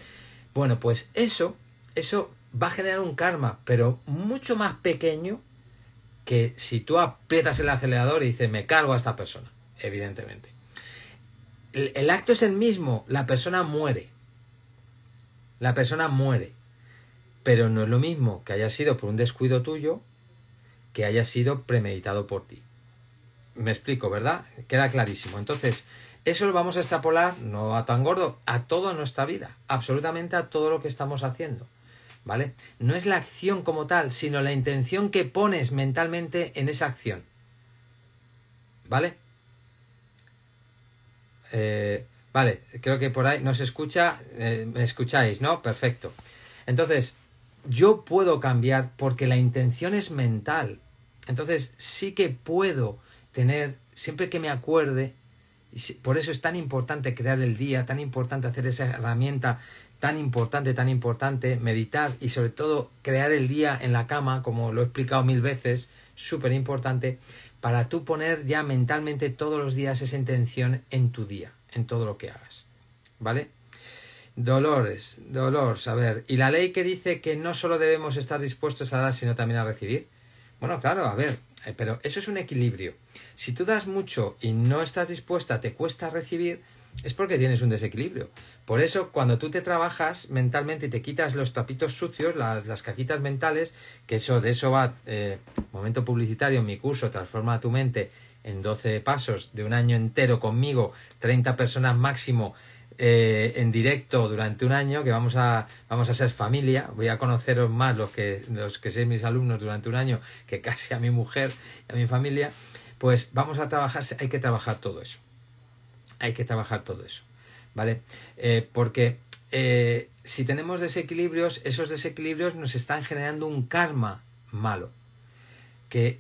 bueno, pues eso, eso va a generar un karma, pero mucho más pequeño que si tú aprietas el acelerador y dices, me cargo a esta persona, evidentemente. el acto es el mismo, la persona muere. La persona muere. Pero no es lo mismo que haya sido por un descuido tuyo que haya sido premeditado por ti. Me explico, ¿verdad? Queda clarísimo. Entonces, eso lo vamos a extrapolar, no a tan gordo, a toda nuestra vida, absolutamente a todo lo que estamos haciendo. ¿Vale? No es la acción como tal, sino la intención que pones mentalmente en esa acción. ¿Vale? Eh, vale, creo que por ahí nos escucha, eh, me escucháis, ¿no? Perfecto. Entonces, yo puedo cambiar porque la intención es mental. Entonces, sí que puedo tener, siempre que me acuerde, y por eso es tan importante crear el día, tan importante hacer esa herramienta, tan importante, tan importante, meditar y sobre todo crear el día en la cama, como lo he explicado mil veces, súper importante, para tú poner ya mentalmente todos los días esa intención en tu día, en todo lo que hagas. ¿Vale? Dolores, dolor, a ver, y la ley que dice que no solo debemos estar dispuestos a dar, sino también a recibir. Bueno, claro, a ver, eh, pero eso es un equilibrio. Si tú das mucho y no estás dispuesta, te cuesta recibir, es porque tienes un desequilibrio. Por eso, cuando tú te trabajas mentalmente y te quitas los tapitos sucios, las, las caquitas mentales, que eso de eso va, eh, momento publicitario mi curso, transforma tu mente en 12 pasos de un año entero conmigo, 30 personas máximo, eh, en directo durante un año, que vamos a, vamos a ser familia, voy a conoceros más los que, los que seis mis alumnos durante un año, que casi a mi mujer y a mi familia, pues vamos a trabajar, hay que trabajar todo eso. Hay que trabajar todo eso, ¿vale? Eh, porque eh, si tenemos desequilibrios, esos desequilibrios nos están generando un karma malo. Que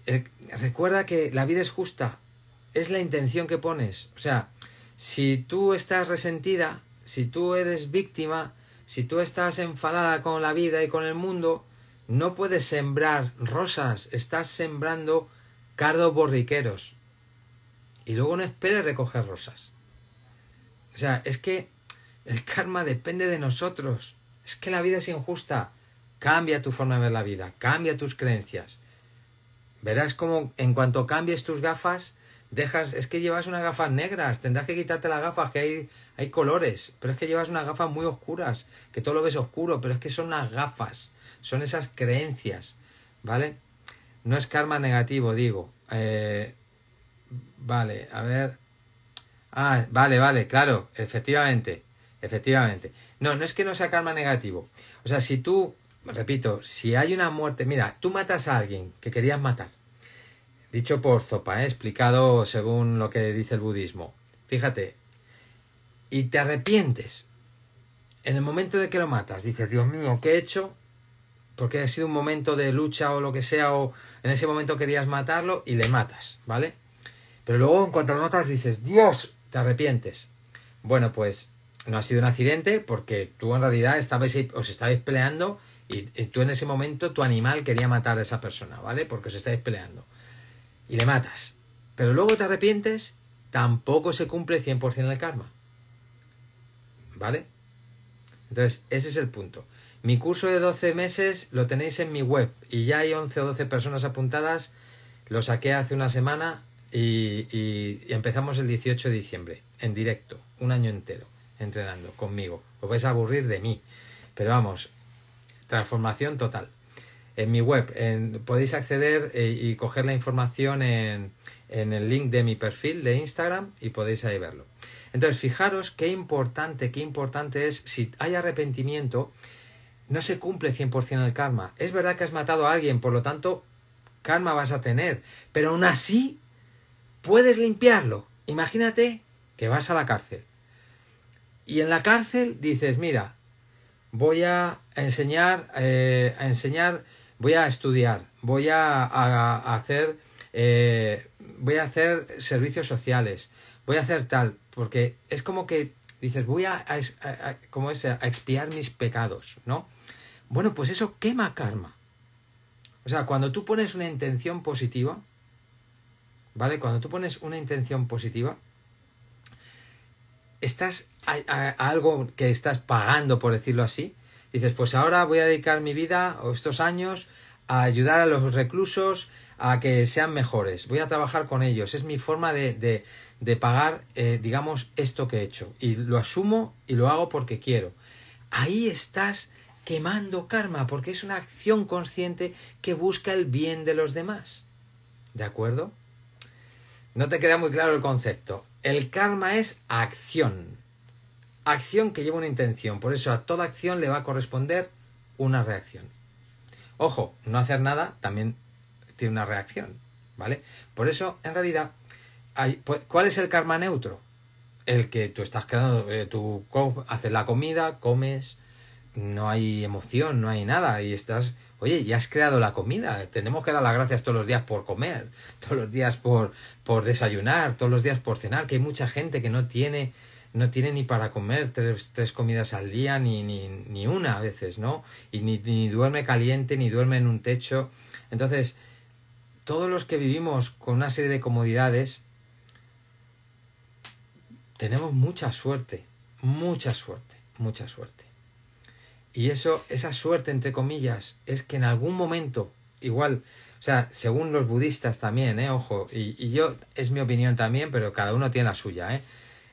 recuerda que la vida es justa, es la intención que pones. O sea, si tú estás resentida, si tú eres víctima, si tú estás enfadada con la vida y con el mundo, no puedes sembrar rosas, estás sembrando cardos borriqueros. Y luego no esperes recoger rosas. O sea, es que el karma depende de nosotros. Es que la vida es injusta. Cambia tu forma de ver la vida, cambia tus creencias. Verás como en cuanto cambies tus gafas, dejas, es que llevas unas gafas negras, tendrás que quitarte las gafas, que hay, hay colores, pero es que llevas unas gafas muy oscuras, que todo lo ves oscuro, pero es que son las gafas, son esas creencias, ¿vale? No es karma negativo, digo. Eh, vale, a ver. Ah, vale, vale, claro, efectivamente, efectivamente. No, no es que no sea karma negativo. O sea, si tú, repito, si hay una muerte, mira, tú matas a alguien que querías matar, Dicho por Zopa, ¿eh? explicado según lo que dice el budismo. Fíjate. Y te arrepientes. En el momento de que lo matas, dices, Dios mío, ¿qué he hecho? Porque ha sido un momento de lucha o lo que sea, o en ese momento querías matarlo y le matas, ¿vale? Pero luego en cuanto lo matas, dices, Dios, te arrepientes. Bueno, pues no ha sido un accidente porque tú en realidad estabais, os estabais peleando y, y, tú en ese momento, tu animal quería matar a esa persona, ¿vale? Porque os estáis peleando y le matas, pero luego te arrepientes, tampoco se cumple 100% el karma. ¿Vale? Entonces, ese es el punto. Mi curso de 12 meses lo tenéis en mi web y ya hay 11 o 12 personas apuntadas. Lo saqué hace una semana y, empezamos el 18 de diciembre, en directo, un año entero, entrenando conmigo. Os vais a aburrir de mí. Pero vamos, transformación total en mi web. podéis acceder eh, y coger la información en, en, el link de mi perfil de Instagram y podéis ahí verlo. Entonces, fijaros qué importante, qué importante es si hay arrepentimiento, no se cumple 100% el karma. Es verdad que has matado a alguien, por lo tanto, karma vas a tener, pero aún así puedes limpiarlo. Imagínate que vas a la cárcel. Y en la cárcel dices, mira, voy a enseñar, eh, a enseñar voy a estudiar, voy a, hacer, eh, voy a hacer servicios sociales, voy a hacer tal, porque es como que dices, voy a, como es, a expiar mis pecados, ¿no? Bueno, pues eso quema karma. O sea, cuando tú pones una intención positiva, ¿vale? Cuando tú pones una intención positiva, estás algo que estás pagando, por decirlo así, Dices, pues ahora voy a dedicar mi vida o estos años a ayudar a los reclusos a que sean mejores. Voy a trabajar con ellos. Es mi forma de, pagar, eh, digamos, esto que he hecho. Y lo asumo y lo hago porque quiero. Ahí estás quemando karma, porque es una acción consciente que busca el bien de los demás. ¿De acuerdo? No te queda muy claro el concepto. El karma es acción, acción que lleva una intención. Por eso a toda acción le va a corresponder una reacción. Ojo, no hacer nada también tiene una reacción, ¿vale? Por eso, en realidad, hay, pues, ¿cuál es el karma neutro? El que tú estás creando, tu eh, tú haces la comida, comes, no hay emoción, no hay nada, y estás, oye, ya has creado la comida, tenemos que dar las gracias todos los días por comer, [LAUGHS] todos los días por, por desayunar, todos los días por cenar, que hay mucha gente que no tiene no tiene ni para comer tres, comidas al día, ni, ni, ni, una a veces, ¿no? Y ni, ni duerme caliente, ni duerme en un techo. Entonces, todos los que vivimos con una serie de comodidades, tenemos mucha suerte, mucha suerte, mucha suerte. Y eso, esa suerte, entre comillas, es que en algún momento, igual, o sea, según los budistas también, ¿eh? Ojo, y, y yo, es mi opinión también, pero cada uno tiene la suya, ¿eh?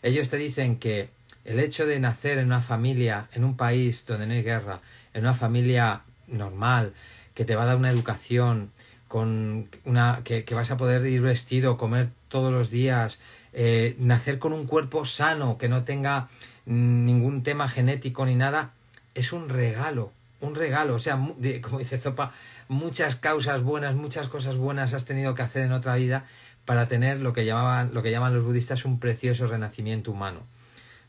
Ellos te dicen que el hecho de nacer en una familia, en un país donde no hay guerra, en una familia normal, que te va a dar una educación, con una, que, vas a poder ir vestido, comer todos los días, eh, nacer con un cuerpo sano, que no tenga ningún tema genético ni nada, es un regalo, un regalo. O sea, como dice Zopa, muchas causas buenas, muchas cosas buenas has tenido que hacer en otra vida para tener lo que llamaban, lo que llaman los budistas un precioso renacimiento humano.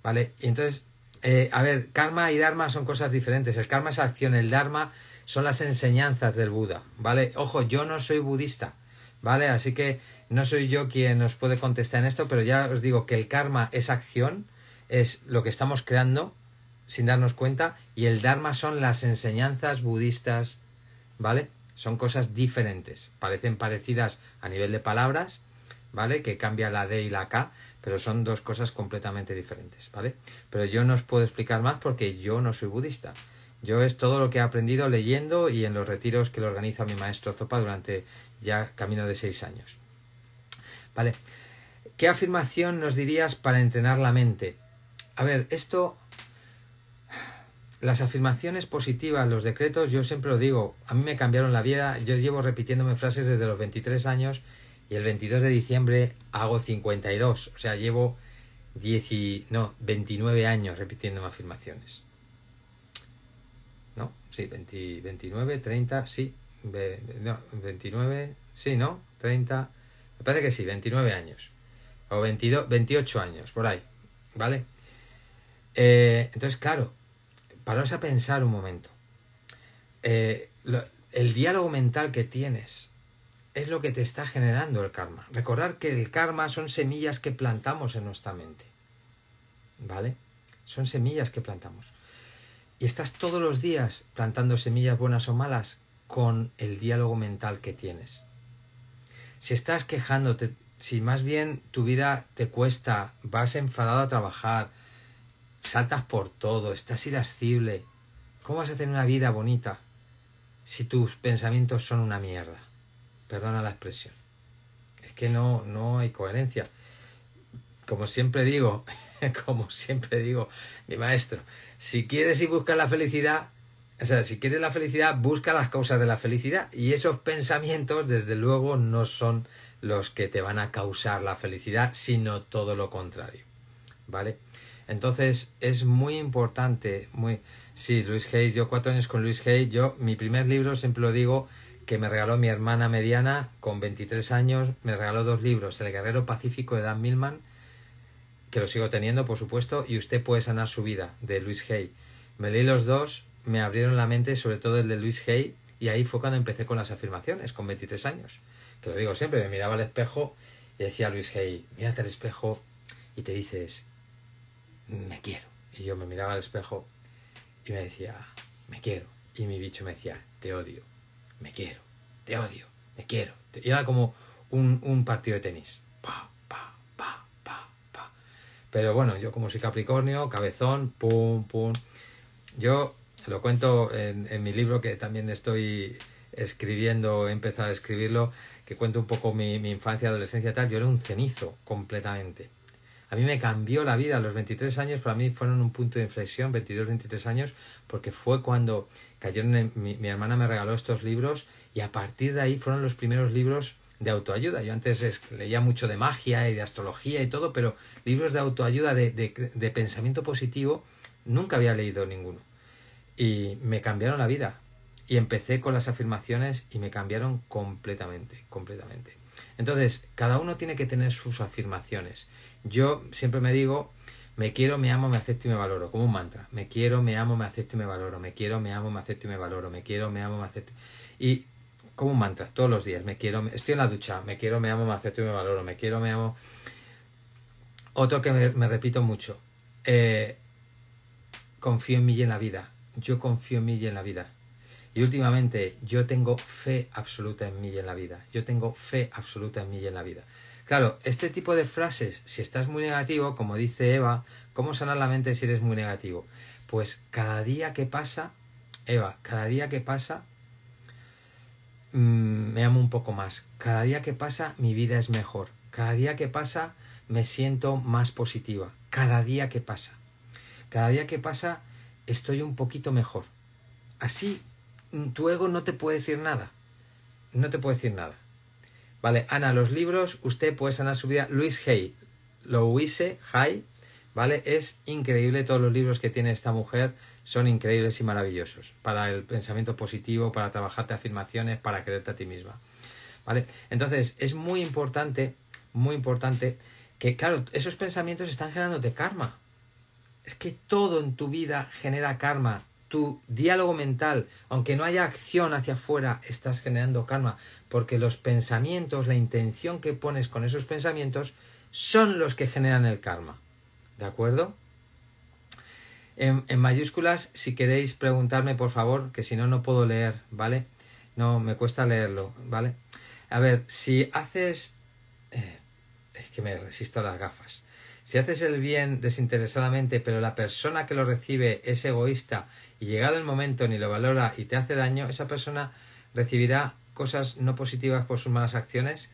¿Vale? Y entonces, eh, a ver, karma y dharma son cosas diferentes. El karma es acción, el dharma son las enseñanzas del Buda. ¿Vale? Ojo, yo no soy budista. ¿Vale? Así que no soy yo quien os puede contestar en esto, pero ya os digo que el karma es acción, es lo que estamos creando sin darnos cuenta, y el dharma son las enseñanzas budistas. ¿Vale? Son cosas diferentes. Parecen parecidas a nivel de palabras, ¿vale? Que cambia la D y la K, pero son dos cosas completamente diferentes, ¿vale? Pero yo no os puedo explicar más porque yo no soy budista. Yo es todo lo que he aprendido leyendo y en los retiros que lo organiza mi maestro Zopa durante ya camino de seis años. ¿Vale? ¿Qué afirmación nos dirías para entrenar la mente? A ver, esto las afirmaciones positivas, los decretos, yo siempre lo digo, a mí me cambiaron la vida, yo llevo repitiéndome frases desde los 23 años y el 22 de diciembre hago 52, o sea, llevo 10, no, 29 años repitiéndome afirmaciones. ¿No? Sí, 29, 30, sí, 29, sí, ¿no? 30, me parece que sí, 29 años, o 22, 28 años, por ahí, ¿vale? Eh, entonces, claro, paraos a pensar un momento. Eh, el diálogo mental que tienes es lo que te está generando el karma. Recordar que el karma son semillas que plantamos en nuestra mente. ¿Vale? Son semillas que plantamos. Y estás todos los días plantando semillas buenas o malas con el diálogo mental que tienes. Si estás quejándote, si más bien tu vida te cuesta, vas enfadado a trabajar, saltas por todo, estás irascible. ¿Cómo vas a tener una vida bonita si tus pensamientos son una mierda? Perdona la expresión. Es que no, no hay coherencia. Como siempre digo, [LAUGHS] como siempre digo, mi maestro, si quieres y buscas la felicidad, o sea, si quieres la felicidad, busca las causas de la felicidad. Y esos pensamientos, desde luego, no son los que te van a causar la felicidad, sino todo lo contrario. ¿Vale? Entonces es muy importante, muy... Sí, Luis Hayes, yo cuatro años con Luis Hay yo mi primer libro, siempre lo digo, que me regaló mi hermana mediana con 23 años, me regaló dos libros, El Guerrero Pacífico de Dan Millman, que lo sigo teniendo, por supuesto, y Usted puede sanar su vida, de Luis Hay. Me leí los dos, me abrieron la mente, sobre todo el de Luis Hay, y ahí fue cuando empecé con las afirmaciones, con 23 años. Que lo digo siempre, me miraba al espejo y decía Luis Hay, mírate al espejo y te dices, me quiero. Y yo me miraba al espejo y me decía, me quiero. Y mi bicho me decía, te odio, me quiero, te odio, me quiero. Y era como un, partido de tenis. Pa, pa, pa, pa, pa. Pero bueno, yo como soy Capricornio, cabezón, pum, pum. Yo lo cuento en, mi libro que también estoy escribiendo, he empezado a escribirlo, que cuento un poco mi, mi infancia, adolescencia tal. Yo era un cenizo completamente. A mí me cambió la vida. Los 23 años para mí fueron un punto de inflexión, 22, 23 años, porque fue cuando cayeron. mi, hermana me regaló estos libros y a partir de ahí fueron los primeros libros de autoayuda. Yo antes leía mucho de magia y de astrología y todo, pero libros de autoayuda, de pensamiento positivo, nunca había leído ninguno. Y me cambiaron la vida. Y empecé con las afirmaciones y me cambiaron completamente, completamente. Entonces, cada uno tiene que tener sus afirmaciones. Yo siempre me digo, me quiero, me amo, me acepto y me valoro, como un mantra. Me quiero, me amo, me acepto y me valoro. Me quiero, me amo, me acepto y me valoro. Me quiero, me amo, me acepto. Y como un mantra, todos los días. Me quiero, estoy en la ducha. Me quiero, me amo, me acepto y me valoro. Me quiero, me amo. Otro que me, repito mucho. Eh, confío en mí y en la vida. Yo confío en mí y en la vida. Y últimamente, yo tengo fe absoluta en mí y en la vida. Yo tengo fe absoluta en mí y en la vida. Claro, este tipo de frases, si estás muy negativo, como dice Eva, ¿cómo sanar la mente si eres muy negativo? Pues cada día que pasa, Eva, cada día que pasa, mm, me amo un poco más. Cada día que pasa, mi vida es mejor. Cada día que pasa, me siento más positiva. Cada día que pasa. Cada día que pasa, estoy un poquito mejor. Así tu ego no te puede decir nada. No te puede decir nada. Vale, Ana, los libros, usted puede sanar su vida. Luis Hay, Louise Hay, ¿vale? Es increíble, todos los libros que tiene esta mujer son increíbles y maravillosos. Para el pensamiento positivo, para trabajarte afirmaciones, para creerte a ti misma. ¿Vale? Entonces, es muy importante, muy importante, que claro, esos pensamientos están generándote karma. Es que todo en tu vida genera karma tu diálogo mental, aunque no haya acción hacia afuera, estás generando karma, porque los pensamientos, la intención que pones con esos pensamientos, son los que generan el karma. ¿De acuerdo? En, mayúsculas, si queréis preguntarme, por favor, que si no, no puedo leer, ¿vale? No, me cuesta leerlo, ¿vale? A ver, si haces... Eh, es que me resisto a las gafas. Si haces el bien desinteresadamente, pero la persona que lo recibe es egoísta y llegado el momento ni lo valora y te hace daño, esa persona recibirá cosas no positivas por sus malas acciones,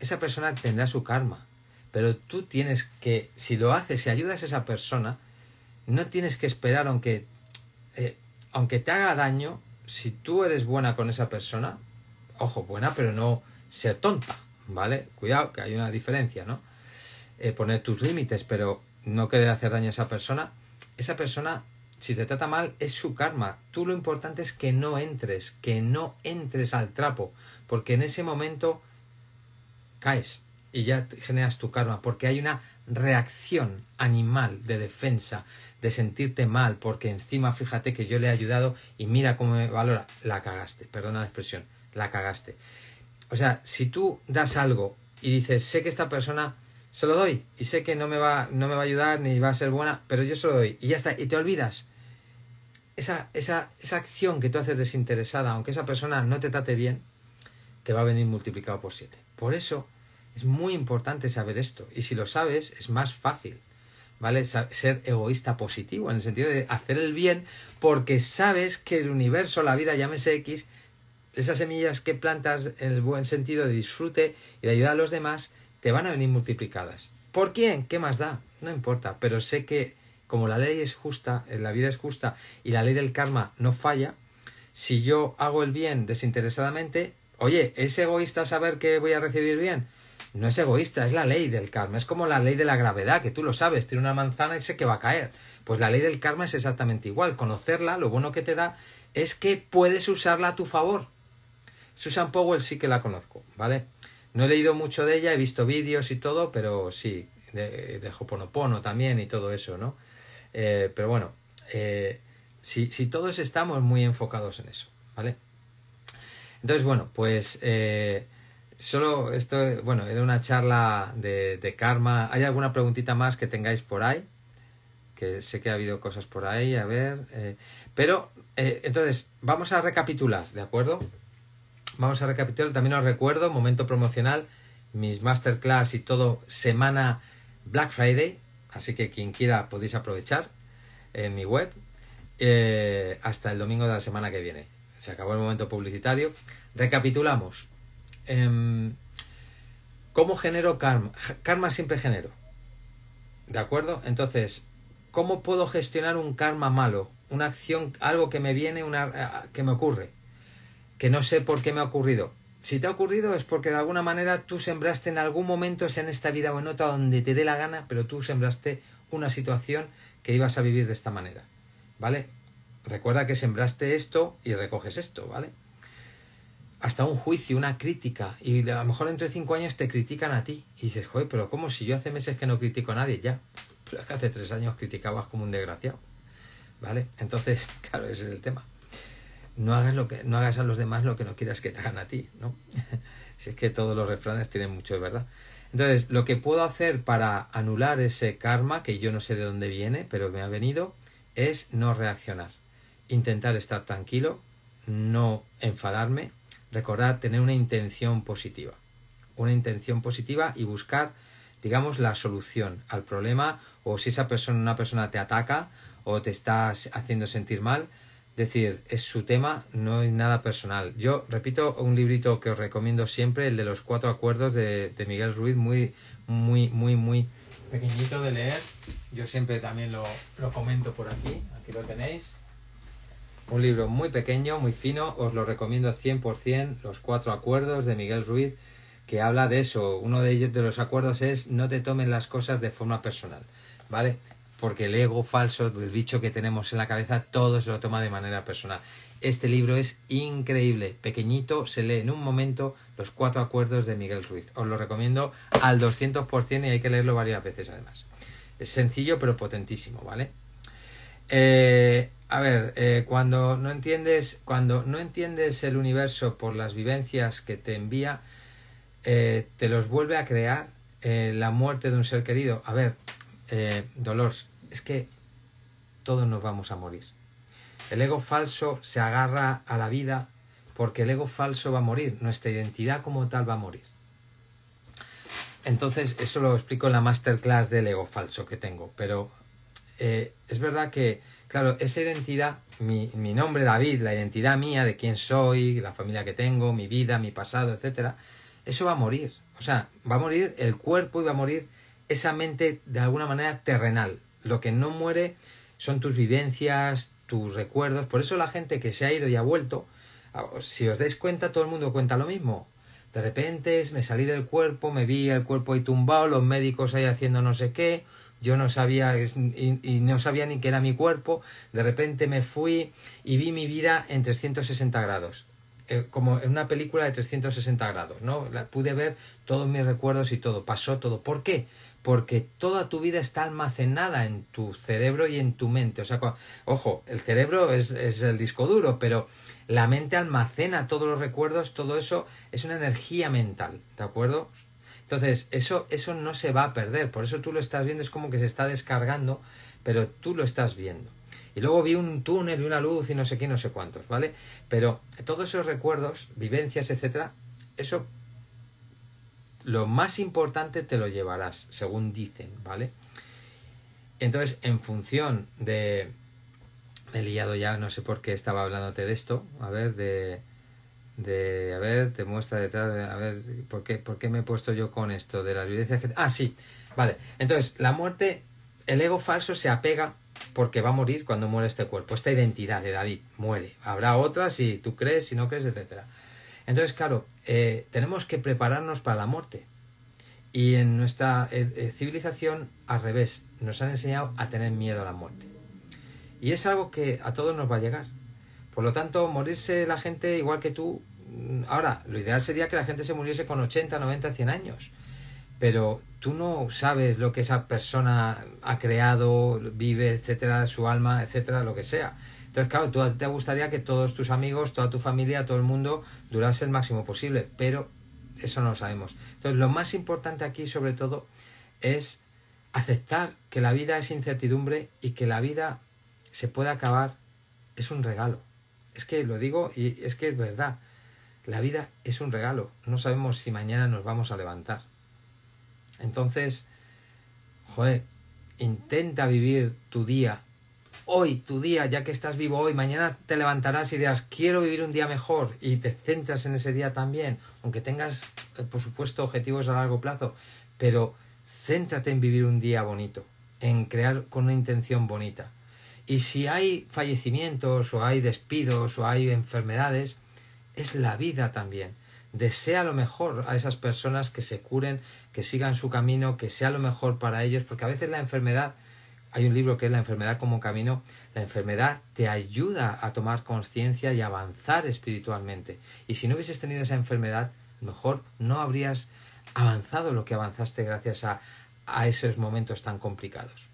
esa persona tendrá su karma. Pero tú tienes que, si lo haces, si ayudas a esa persona, no tienes que esperar aunque, eh, aunque te haga daño, si tú eres buena con esa persona, ojo, buena, pero no ser tonta, ¿vale? Cuidado, que hay una diferencia, ¿no? Eh, poner tus límites, pero no querer hacer daño a esa persona, esa persona si te trata mal, es su karma. Tú lo importante es que no entres, que no entres al trapo, porque en ese momento caes y ya generas tu karma, porque hay una reacción animal de defensa, de sentirte mal, porque encima fíjate que yo le he ayudado y mira cómo me valora. La cagaste, perdona la expresión, la cagaste. O sea, si tú das algo y dices, sé que esta persona se lo doy y sé que no me va, no me va a ayudar ni va a ser buena, pero yo se lo doy y ya está, y te olvidas, esa, acción que tú haces desinteresada, aunque esa persona no te trate bien, te va a venir multiplicado por 7. Por eso es muy importante saber esto. Y si lo sabes, es más fácil, ¿vale? Ser egoísta positivo, en el sentido de hacer el bien, porque sabes que el universo, la vida, llámese X, esas semillas que plantas en el buen sentido de disfrute y de ayuda a los demás, te van a venir multiplicadas. ¿Por quién? ¿Qué más da? No importa, pero sé que como la ley es justa, eh, la vida es justa y la ley del karma no falla, si yo hago el bien desinteresadamente, oye, ¿es egoísta saber que voy a recibir bien? No es egoísta, es la ley del karma, es como la ley de la gravedad, que tú lo sabes, tiene una manzana y sé que va a caer. Pues la ley del karma es exactamente igual, conocerla, lo bueno que te da es que puedes usarla a tu favor. Susan Powell sí que la conozco, ¿vale? No he leído mucho de ella, he visto vídeos y todo, pero sí, de, de Hoponopono también y todo eso, ¿no? Eh, pero bueno, eh, si, si, todos estamos muy enfocados en eso, ¿vale? Entonces, bueno, pues eh, solo esto, bueno, era una charla de, karma. ¿Hay alguna preguntita más que tengáis por ahí? Que sé que ha habido cosas por ahí, a ver. pero, entonces, vamos a recapitular, ¿de acuerdo? Vamos a recapitular, también os recuerdo, momento promocional, mis masterclass y todo, semana Black Friday, Así que quien quiera podéis aprovechar en mi web eh, hasta el domingo de la semana que viene. Se acabó el momento publicitario. Recapitulamos. Em, ¿Cómo genero karma? Karma siempre genero. ¿De acuerdo? Entonces, ¿cómo puedo gestionar un karma malo? Una acción, algo que me viene, una, eh, que me ocurre, que no sé por qué me ha ocurrido. Si te ha ocurrido es porque de alguna manera tú sembraste en algún momento, sea en esta vida o en otra donde te dé la gana, pero tú sembraste una situación que ibas a vivir de esta manera. ¿Vale? Recuerda que sembraste esto y recoges esto, ¿vale? Hasta un juicio, una crítica. Y a lo mejor entre cinco años te critican a ti. Y dices, joder, pero ¿cómo si yo hace meses que no critico a nadie? Ya. Pero que hace tres años criticabas como un desgraciado. ¿Vale? Entonces, [LAUGHS] claro, ese es el tema no hagas, lo que, no hagas a los demás lo que no quieras que te hagan a ti, ¿no? [LAUGHS] si es que todos los refranes tienen mucho de verdad. Entonces, lo que puedo hacer para anular ese karma, que yo no sé de dónde viene, pero me ha venido, es no reaccionar. Intentar estar tranquilo, no enfadarme, recordar tener una intención positiva. Una intención positiva y buscar, digamos, la solución al problema o si esa persona, una persona te ataca o te estás haciendo sentir mal, decir, es su tema, no es nada personal. Yo repito un librito que os recomiendo siempre, el de los cuatro acuerdos de, Miguel Ruiz, muy, muy, muy, muy pequeñito de leer. Yo siempre también lo, lo comento por aquí, aquí lo tenéis. Un libro muy pequeño, muy fino, os lo recomiendo 100%, Los cuatro acuerdos de Miguel Ruiz, que habla de eso. Uno de, ellos, de los acuerdos es no te tomen las cosas de forma personal, ¿vale? porque el ego falso del bicho que tenemos en la cabeza, todo se lo toma de manera personal. Este libro es increíble, pequeñito, se lee en un momento los cuatro acuerdos de Miguel Ruiz. Os lo recomiendo al 200% y hay que leerlo varias veces además. Es sencillo pero potentísimo, ¿vale? Eh, a ver, eh, cuando, no entiendes, cuando no entiendes el universo por las vivencias que te envía, eh, te los vuelve a crear la muerte de un ser querido. A ver, eh, es que todos nos vamos a morir. El ego falso se agarra a la vida porque el ego falso va a morir, nuestra identidad como tal va a morir. Entonces, eso lo explico en la masterclass del ego falso que tengo, pero eh, es verdad que, claro, esa identidad, mi, mi, nombre David, la identidad mía de quién soy, la familia que tengo, mi vida, mi pasado, etcétera, eso va a morir. O sea, va a morir el cuerpo y va a morir esa mente de alguna manera terrenal. Lo que no muere son tus vivencias, tus recuerdos. Por eso la gente que se ha ido y ha vuelto, ah, si os dais cuenta, todo el mundo cuenta lo mismo. De repente me salí del cuerpo, me vi el cuerpo ahí tumbado, los médicos ahí haciendo no sé qué, yo no sabía y, no sabía ni que era mi cuerpo, de repente me fui y vi mi vida en 360 grados, eh, como en una película de 360 grados, ¿no? pude ver todos mis recuerdos y todo, pasó todo. ¿Por qué? porque toda tu vida está almacenada en tu cerebro y en tu mente. O sea, ojo, el cerebro es, el disco duro, pero la mente almacena todos los recuerdos, todo eso es una energía mental, ¿de acuerdo? Entonces, eso, eso no se va a perder, por eso tú lo estás viendo, es como que se está descargando, pero tú lo estás viendo. Y luego vi un túnel y una luz y no sé qué, no sé cuántos, ¿vale? Pero todos esos recuerdos, vivencias, etcétera, eso lo más importante te lo llevarás, según dicen, ¿vale? Entonces, en función de... Me he liado ya, no sé por qué estaba hablándote de esto, a ver, de... de a ver, te muestra detrás, a ver, ¿por qué, ¿por qué me he puesto yo con esto de las vivencias? que... Ah, sí, vale. Entonces, la muerte, el ego falso se apega porque va a morir cuando muere este cuerpo, esta identidad de David muere. Habrá otras si tú crees, si no crees, etcétera. Entonces, claro, eh, tenemos que prepararnos para la muerte. Y en nuestra eh, eh, civilización, al revés, nos han enseñado a tener miedo a la muerte. Y es algo que a todos nos va a llegar. Por lo tanto, morirse la gente igual que tú. Mm, ahora, lo ideal sería que la gente se muriese con 80, 90, 100 años. Pero tú no sabes lo que esa persona ha creado, vive, etcétera, su alma, etcétera, lo que sea. Entonces, claro, tú te gustaría que todos tus amigos, toda tu familia, todo el mundo durase el máximo posible, pero eso no lo sabemos. Entonces, lo más importante aquí, sobre todo, es aceptar que la vida es incertidumbre y que la vida se puede acabar es un regalo. Es que lo digo y es que es verdad. La vida es un regalo. No sabemos si mañana nos vamos a levantar. Entonces, joder, intenta vivir tu día hoy tu día, ya que estás vivo hoy, mañana te levantarás y dirás, quiero vivir un día mejor y te centras en ese día también, aunque tengas, eh, por supuesto, objetivos a largo plazo, pero céntrate en vivir un día bonito, en crear con una intención bonita. Y si hay fallecimientos o hay despidos o hay enfermedades, es la vida también. Desea lo mejor a esas personas que se curen, que sigan su camino, que sea lo mejor para ellos, porque a veces la enfermedad hay un libro que es La enfermedad como camino. La enfermedad te ayuda a tomar conciencia y avanzar espiritualmente. Y si no hubieses tenido esa enfermedad, mejor no habrías avanzado lo que avanzaste gracias a, a esos momentos tan complicados.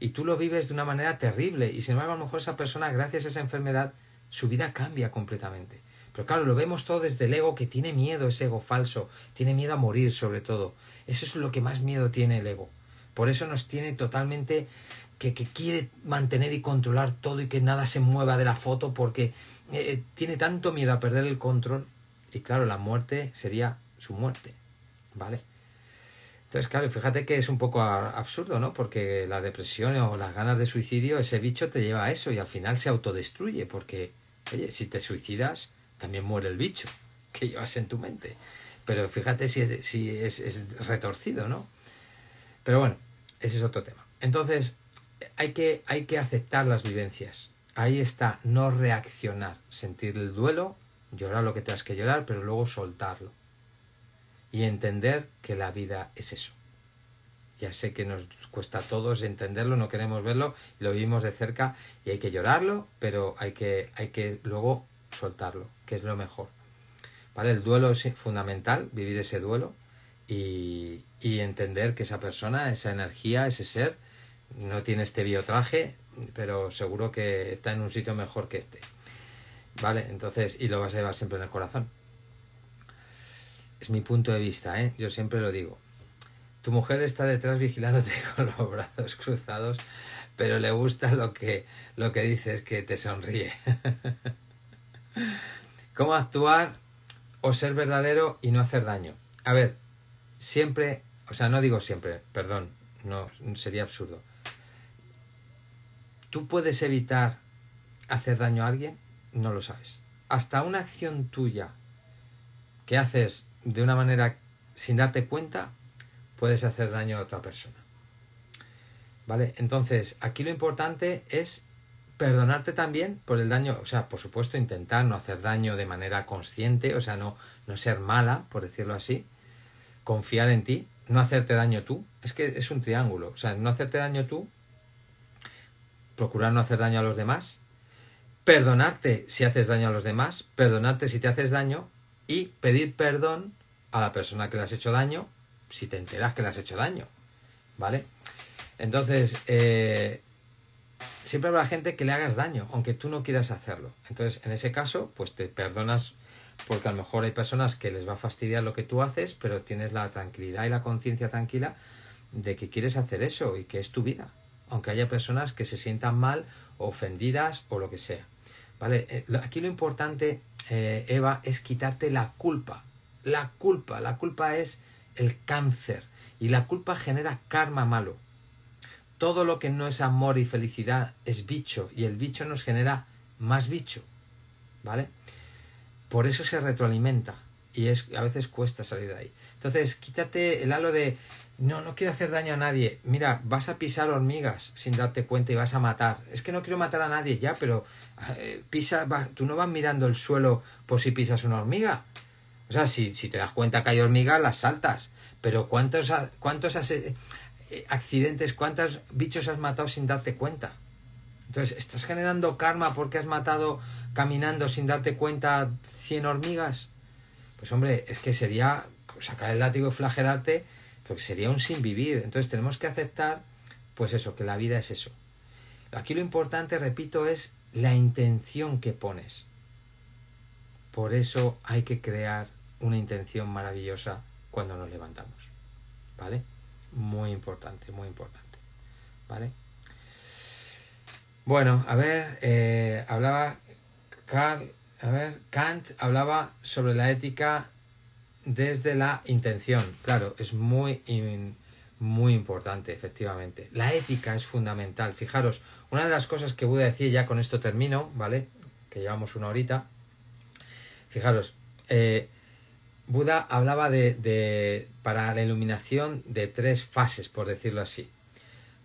Y tú lo vives de una manera terrible y sin embargo a lo mejor esa persona gracias a esa enfermedad su vida cambia completamente. Pero claro, lo vemos todo desde el ego que tiene miedo, ese ego falso, tiene miedo a morir sobre todo. Eso es lo que más miedo tiene el ego. Por eso nos tiene totalmente que, quiere mantener y controlar todo y que nada se mueva de la foto porque eh, eh, tiene tanto miedo a perder el control. Y claro, la muerte sería su muerte, ¿vale? Entonces, claro, fíjate que es un poco absurdo, ¿no? Porque la depresión o las ganas de suicidio, ese bicho te lleva a eso y al final se autodestruye porque, oye, si te suicidas, también muere el bicho [LAUGHS] que llevas en tu mente. Pero fíjate si, es retorcido, ¿no? Pero bueno, ese es otro tema. Entonces, hay que, hay que aceptar las vivencias. Ahí está, no reaccionar, sentir el duelo, llorar lo que tengas que llorar, pero luego soltarlo. Y entender que la vida es eso. Ya sé que nos cuesta a todos entenderlo, no queremos verlo, lo vivimos de cerca y hay que llorarlo, pero hay que, hay que luego soltarlo, que es lo mejor. ¿Vale? El duelo es fundamental, vivir ese duelo y, y entender que esa persona, esa energía, ese ser, no tiene este biotraje, pero seguro que está en un sitio mejor que este. ¿Vale? Entonces, y lo vas a llevar siempre en el corazón. Es mi punto de vista, ¿eh? Yo siempre lo digo. Tu mujer está detrás vigilándote [LAUGHS] con los brazos cruzados, pero le gusta lo que, lo que dices, que te sonríe. [LAUGHS] ¿Cómo actuar o ser verdadero y no hacer daño? A ver, siempre o sea, no digo siempre, perdón, no sería absurdo. ¿Tú puedes evitar hacer daño a alguien? No lo sabes. Hasta una acción tuya que haces de una manera sin darte cuenta, puedes hacer daño a otra persona. ¿Vale? Entonces, aquí lo importante es perdonarte también por el daño, o sea, por supuesto, intentar no hacer daño de manera consciente, o sea, no, no ser mala, por decirlo así, confiar en ti, no hacerte daño tú, es que es un triángulo, o sea, no hacerte daño tú, procurar no hacer daño a los demás, perdonarte si haces daño a los demás, perdonarte si te haces daño y pedir perdón a la persona que le has hecho daño si te enteras que le has hecho daño, ¿vale? Entonces, eh, siempre habrá gente que le hagas daño, aunque tú no quieras hacerlo. Entonces, en ese caso, pues te perdonas porque a lo mejor hay personas que les va a fastidiar lo que tú haces, pero tienes la tranquilidad y la conciencia tranquila de que quieres hacer eso y que es tu vida, aunque haya personas que se sientan mal, ofendidas o lo que sea. ¿Vale? Eh, aquí lo importante, eh, Eva, es quitarte la culpa. La culpa, la culpa es el cáncer y la culpa genera karma malo. Todo lo que no es amor y felicidad es bicho y el bicho nos genera más bicho. ¿Vale? Por eso se retroalimenta y es, a veces cuesta salir de ahí. Entonces, quítate el halo de no, no quiero hacer daño a nadie. Mira, vas a pisar hormigas sin darte cuenta y vas a matar. Es que no quiero matar a nadie ya, pero eh, pisa, va, tú no vas mirando el suelo por si pisas una hormiga. O sea, si, si te das cuenta que hay hormiga, las saltas. Pero ¿cuántos, cuántos eh, accidentes, cuántos bichos has matado sin darte cuenta? Entonces, estás generando karma porque has matado caminando sin darte cuenta 100 hormigas, pues hombre, es que sería sacar el látigo y flagelarte, porque sería un sin vivir. Entonces tenemos que aceptar, pues eso, que la vida es eso. Aquí lo importante, repito, es la intención que pones. Por eso hay que crear una intención maravillosa cuando nos levantamos. ¿Vale? Muy importante, muy importante. ¿Vale? Bueno, a ver, eh, hablaba Carl a ver, Kant hablaba sobre la ética desde la intención. Claro, es muy, muy importante, efectivamente. La ética es fundamental. Fijaros, una de las cosas que Buda decía, ya con esto termino, ¿vale? Que llevamos una horita. Fijaros, eh, Buda hablaba de, de, para la iluminación de tres fases, por decirlo así.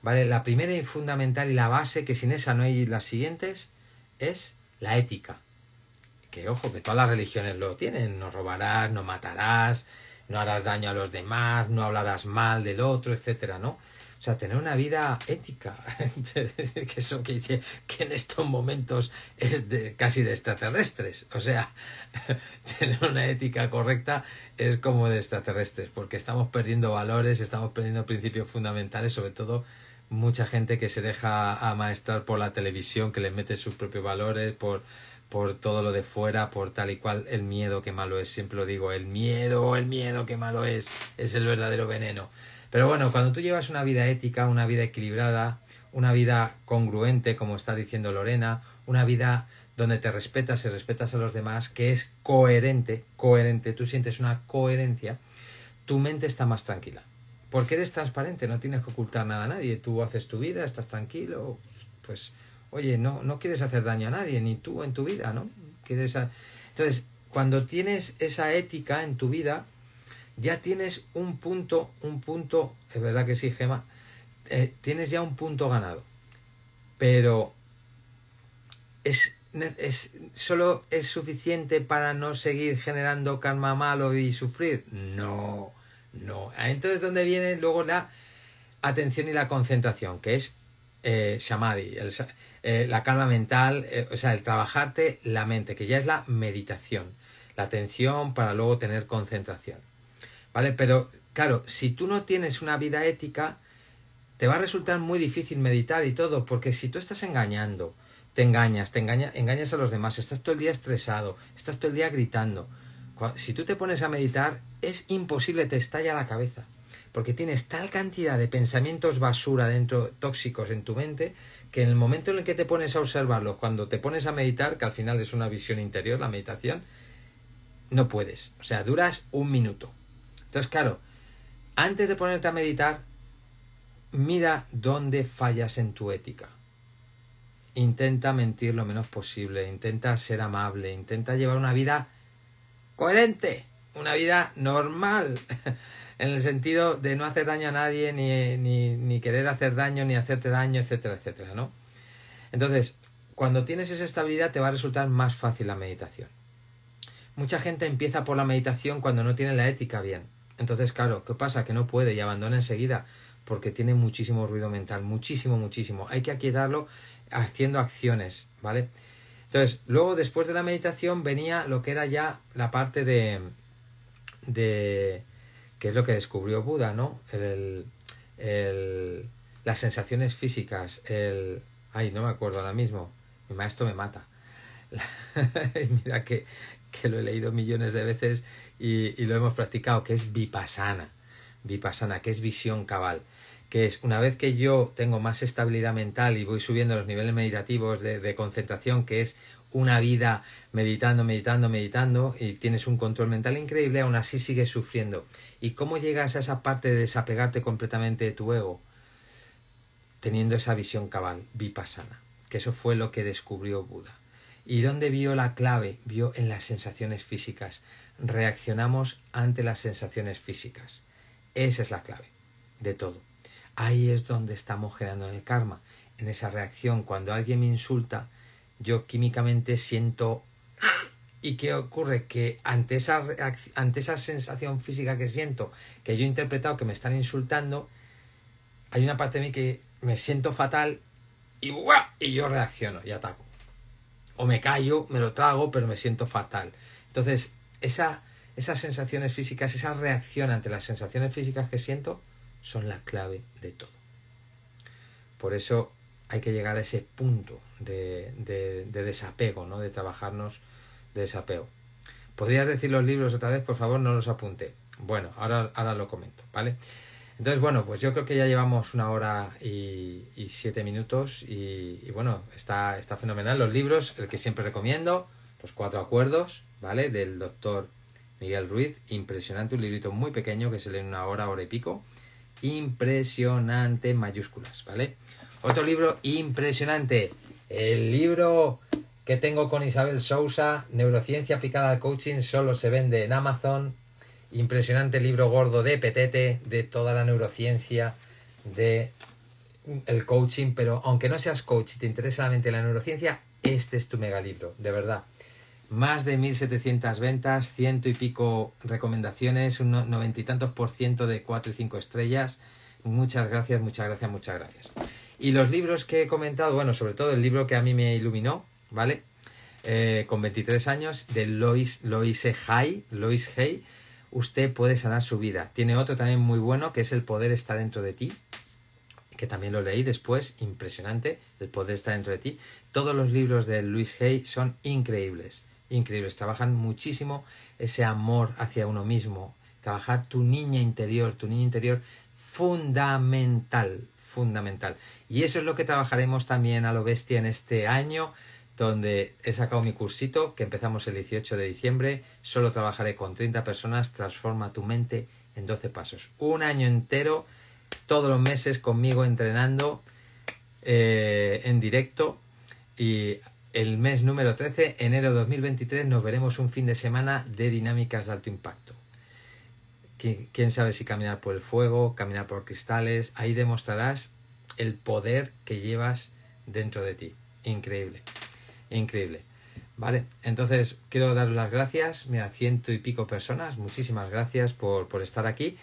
¿Vale? La primera y fundamental y la base, que sin esa no hay las siguientes, es la ética que ojo, que todas las religiones lo tienen, no robarás, no matarás, no harás daño a los demás, no hablarás mal del otro, etcétera, ¿no? O sea, tener una vida ética, [LAUGHS] que eso que, que en estos momentos es de, casi de extraterrestres. O sea, [LAUGHS] tener una ética correcta es como de extraterrestres, porque estamos perdiendo valores, estamos perdiendo principios fundamentales, sobre todo mucha gente que se deja amaestrar por la televisión, que le mete sus propios valores, por por todo lo de fuera, por tal y cual, el miedo que malo es, siempre lo digo, el miedo, el miedo que malo es, es el verdadero veneno. Pero bueno, cuando tú llevas una vida ética, una vida equilibrada, una vida congruente, como está diciendo Lorena, una vida donde te respetas y respetas a los demás, que es coherente, coherente, tú sientes una coherencia, tu mente está más tranquila. Porque eres transparente, no tienes que ocultar nada a nadie, tú haces tu vida, estás tranquilo, pues Oye, no, no quieres hacer daño a nadie, ni tú en tu vida, ¿no? Quieres Entonces, cuando tienes esa ética en tu vida, ya tienes un punto, un punto, es verdad que sí, Gema, eh, tienes ya un punto ganado. Pero es, es, solo es suficiente para no seguir generando karma malo y sufrir. No, no. Entonces, ¿dónde viene luego la atención y la concentración? Que es eh, El, eh, la calma mental, eh, o sea, el trabajarte la mente, que ya es la meditación, la atención para luego tener concentración. ¿Vale? Pero claro, si tú no tienes una vida ética, te va a resultar muy difícil meditar y todo, porque si tú estás engañando, te engañas, te engañas a los demás, estás todo el día estresado, estás todo el día gritando. Si tú te pones a meditar, es imposible, te estalla la cabeza, porque tienes tal cantidad de pensamientos basura dentro, tóxicos en tu mente, que en el momento en el que te pones a observarlos, cuando te pones a meditar, que al final es una visión interior, la meditación, no puedes. O sea, duras un minuto. Entonces, claro, antes de ponerte a meditar, mira dónde fallas en tu ética. Intenta mentir lo menos posible, intenta ser amable, intenta llevar una vida coherente, una vida normal. [LAUGHS] en el sentido de no hacer daño a nadie, ni, ni, querer hacer daño, ni hacerte daño, etcétera, etcétera, ¿no? Entonces, cuando tienes esa estabilidad te va a resultar más fácil la meditación. Mucha gente empieza por la meditación cuando no tiene la ética bien. Entonces, claro, ¿qué pasa? Que no puede y abandona enseguida porque tiene muchísimo ruido mental, muchísimo, muchísimo. Hay que aquietarlo haciendo acciones, ¿vale? Entonces, luego después de la meditación venía lo que era ya la parte de, de que es lo que descubrió Buda, ¿no? El, las sensaciones físicas, el... Ay, no me acuerdo ahora mismo, mi maestro me mata. [LAUGHS] Mira que, lo he leído millones de veces y, lo hemos practicado, que es vipassana, vipassana, que es visión cabal que es una vez que yo tengo más estabilidad mental y voy subiendo los niveles meditativos de, concentración, que es una vida meditando, meditando, meditando y tienes un control mental increíble, aún así sigues sufriendo. ¿Y cómo llegas a esa parte de desapegarte completamente de tu ego? Teniendo esa visión cabal, vipassana, que eso fue lo que descubrió Buda. ¿Y dónde vio la clave? Vio en las sensaciones físicas. Reaccionamos ante las sensaciones físicas. Esa es la clave de todo. Ahí es donde estamos generando el karma, en esa reacción. Cuando alguien me insulta, yo químicamente siento... ¿Y qué ocurre? Que ante esa, ante esa sensación física que siento, que yo he interpretado que me están insultando, hay una parte de mí que me siento fatal y, y yo reacciono y ataco. O me callo, me lo trago, pero me siento fatal. Entonces, esa, esas sensaciones físicas, esa reacción ante las sensaciones físicas que siento, son la clave de todo. Por eso hay que llegar a ese punto de, desapego, ¿no? de trabajarnos de desapego. ¿Podrías decir los libros otra vez? Por favor, no los apunte. Bueno, ahora, ahora lo comento, ¿vale? Entonces, bueno, pues yo creo que ya llevamos una hora y, siete minutos y, bueno, está, está fenomenal. Los libros, el que siempre recomiendo, Los Cuatro Acuerdos, ¿vale? Del doctor Miguel Ruiz. Impresionante, un librito muy pequeño que se lee en una hora, hora y pico. Impresionante mayúsculas, ¿vale? Otro libro impresionante, el libro que tengo con Isabel Sousa, Neurociencia aplicada al coaching, solo se vende en Amazon. Impresionante libro gordo de Petete, de toda la neurociencia de mm, el coaching, pero aunque no seas coach y te interesa la mente la neurociencia, este es tu mega libro, de verdad. Más de 1.700 ventas, ciento y pico recomendaciones, un noventa y tantos por ciento de cuatro y cinco estrellas. Muchas gracias, muchas gracias, muchas gracias. Y los libros que he comentado, bueno, sobre todo el libro que a mí me iluminó, ¿vale? Eh, con 23 años, de Lois, Hay, Lois Hay, usted puede sanar su vida. Tiene otro también muy bueno, que es El poder está dentro de ti, que también lo leí después, impresionante, El poder está dentro de ti. Todos los libros de Lois Hay son increíbles, increíbles. Trabajan muchísimo ese amor hacia uno mismo, trabajar tu niña interior, tu niña interior fundamental, fundamental. Y eso es lo que trabajaremos también a lo bestia en este año, donde he sacado mi cursito que empezamos el 18 de diciembre. Solo trabajaré con 30 personas. Transforma tu mente en 12 pasos. Un año entero, todos los meses conmigo entrenando eh, en directo. Y el mes número 13, enero de 2023, nos veremos un fin de semana de dinámicas de alto impacto quién, sabe si caminar por el fuego, caminar por cristales, ahí demostrarás el poder que llevas dentro de ti. Increíble, increíble. Vale, entonces quiero dar las gracias, mira, ciento y pico personas, muchísimas gracias por, estar aquí.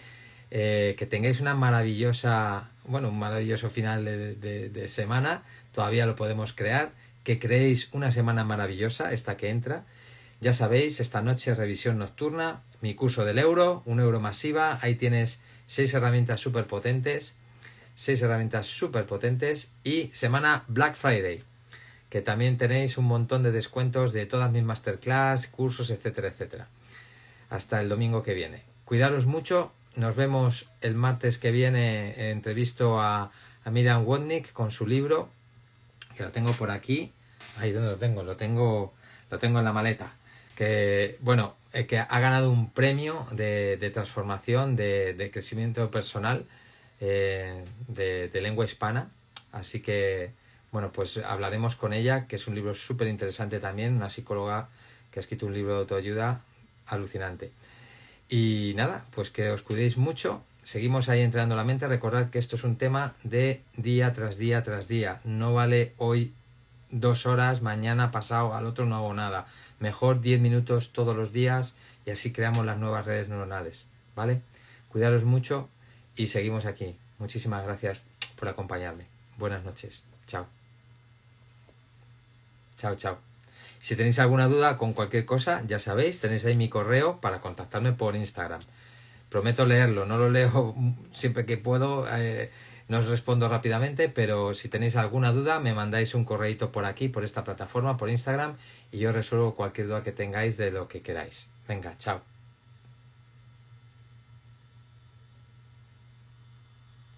Eh, que tengáis una maravillosa, bueno, un maravilloso final de, semana, todavía lo podemos crear, que creéis una semana maravillosa, esta que entra, ya sabéis, esta noche revisión nocturna, mi curso del euro, un euro masiva, ahí tienes seis herramientas súper potentes, seis herramientas súper potentes y semana Black Friday, que también tenéis un montón de descuentos de todas mis masterclass, cursos, etcétera, etcétera. Hasta el domingo que viene. Cuidaros mucho, nos vemos el martes que viene, eh, entrevisto a, Miriam Wodnik con su libro, que lo tengo por aquí. Ahí donde lo tengo, lo tengo, lo tengo en la maleta que, bueno, eh, que ha ganado un premio de, transformación, de, crecimiento personal eh, de, lengua hispana. Así que, bueno, pues hablaremos con ella, que es un libro súper interesante también, una psicóloga que ha escrito un libro de autoayuda alucinante. Y nada, pues que os cuidéis mucho. Seguimos ahí entrenando la mente. Recordad que esto es un tema de día tras día tras día. No vale hoy dos horas, mañana pasado, al otro no hago nada Mejor 10 minutos todos los días y así creamos las nuevas redes neuronales, ¿vale? Cuidaros mucho y seguimos aquí. Muchísimas gracias por acompañarme. Buenas noches. Chao. Chao, chao. Si tenéis alguna duda con cualquier cosa, ya sabéis, tenéis ahí mi correo para contactarme por Instagram. Prometo leerlo, no lo leo [LAUGHS] siempre que puedo. Eh, no os respondo rápidamente, pero si tenéis alguna duda, me mandáis un correíto por aquí, por esta plataforma, por Instagram, y yo resuelvo cualquier duda que tengáis de lo que queráis. Venga, chao.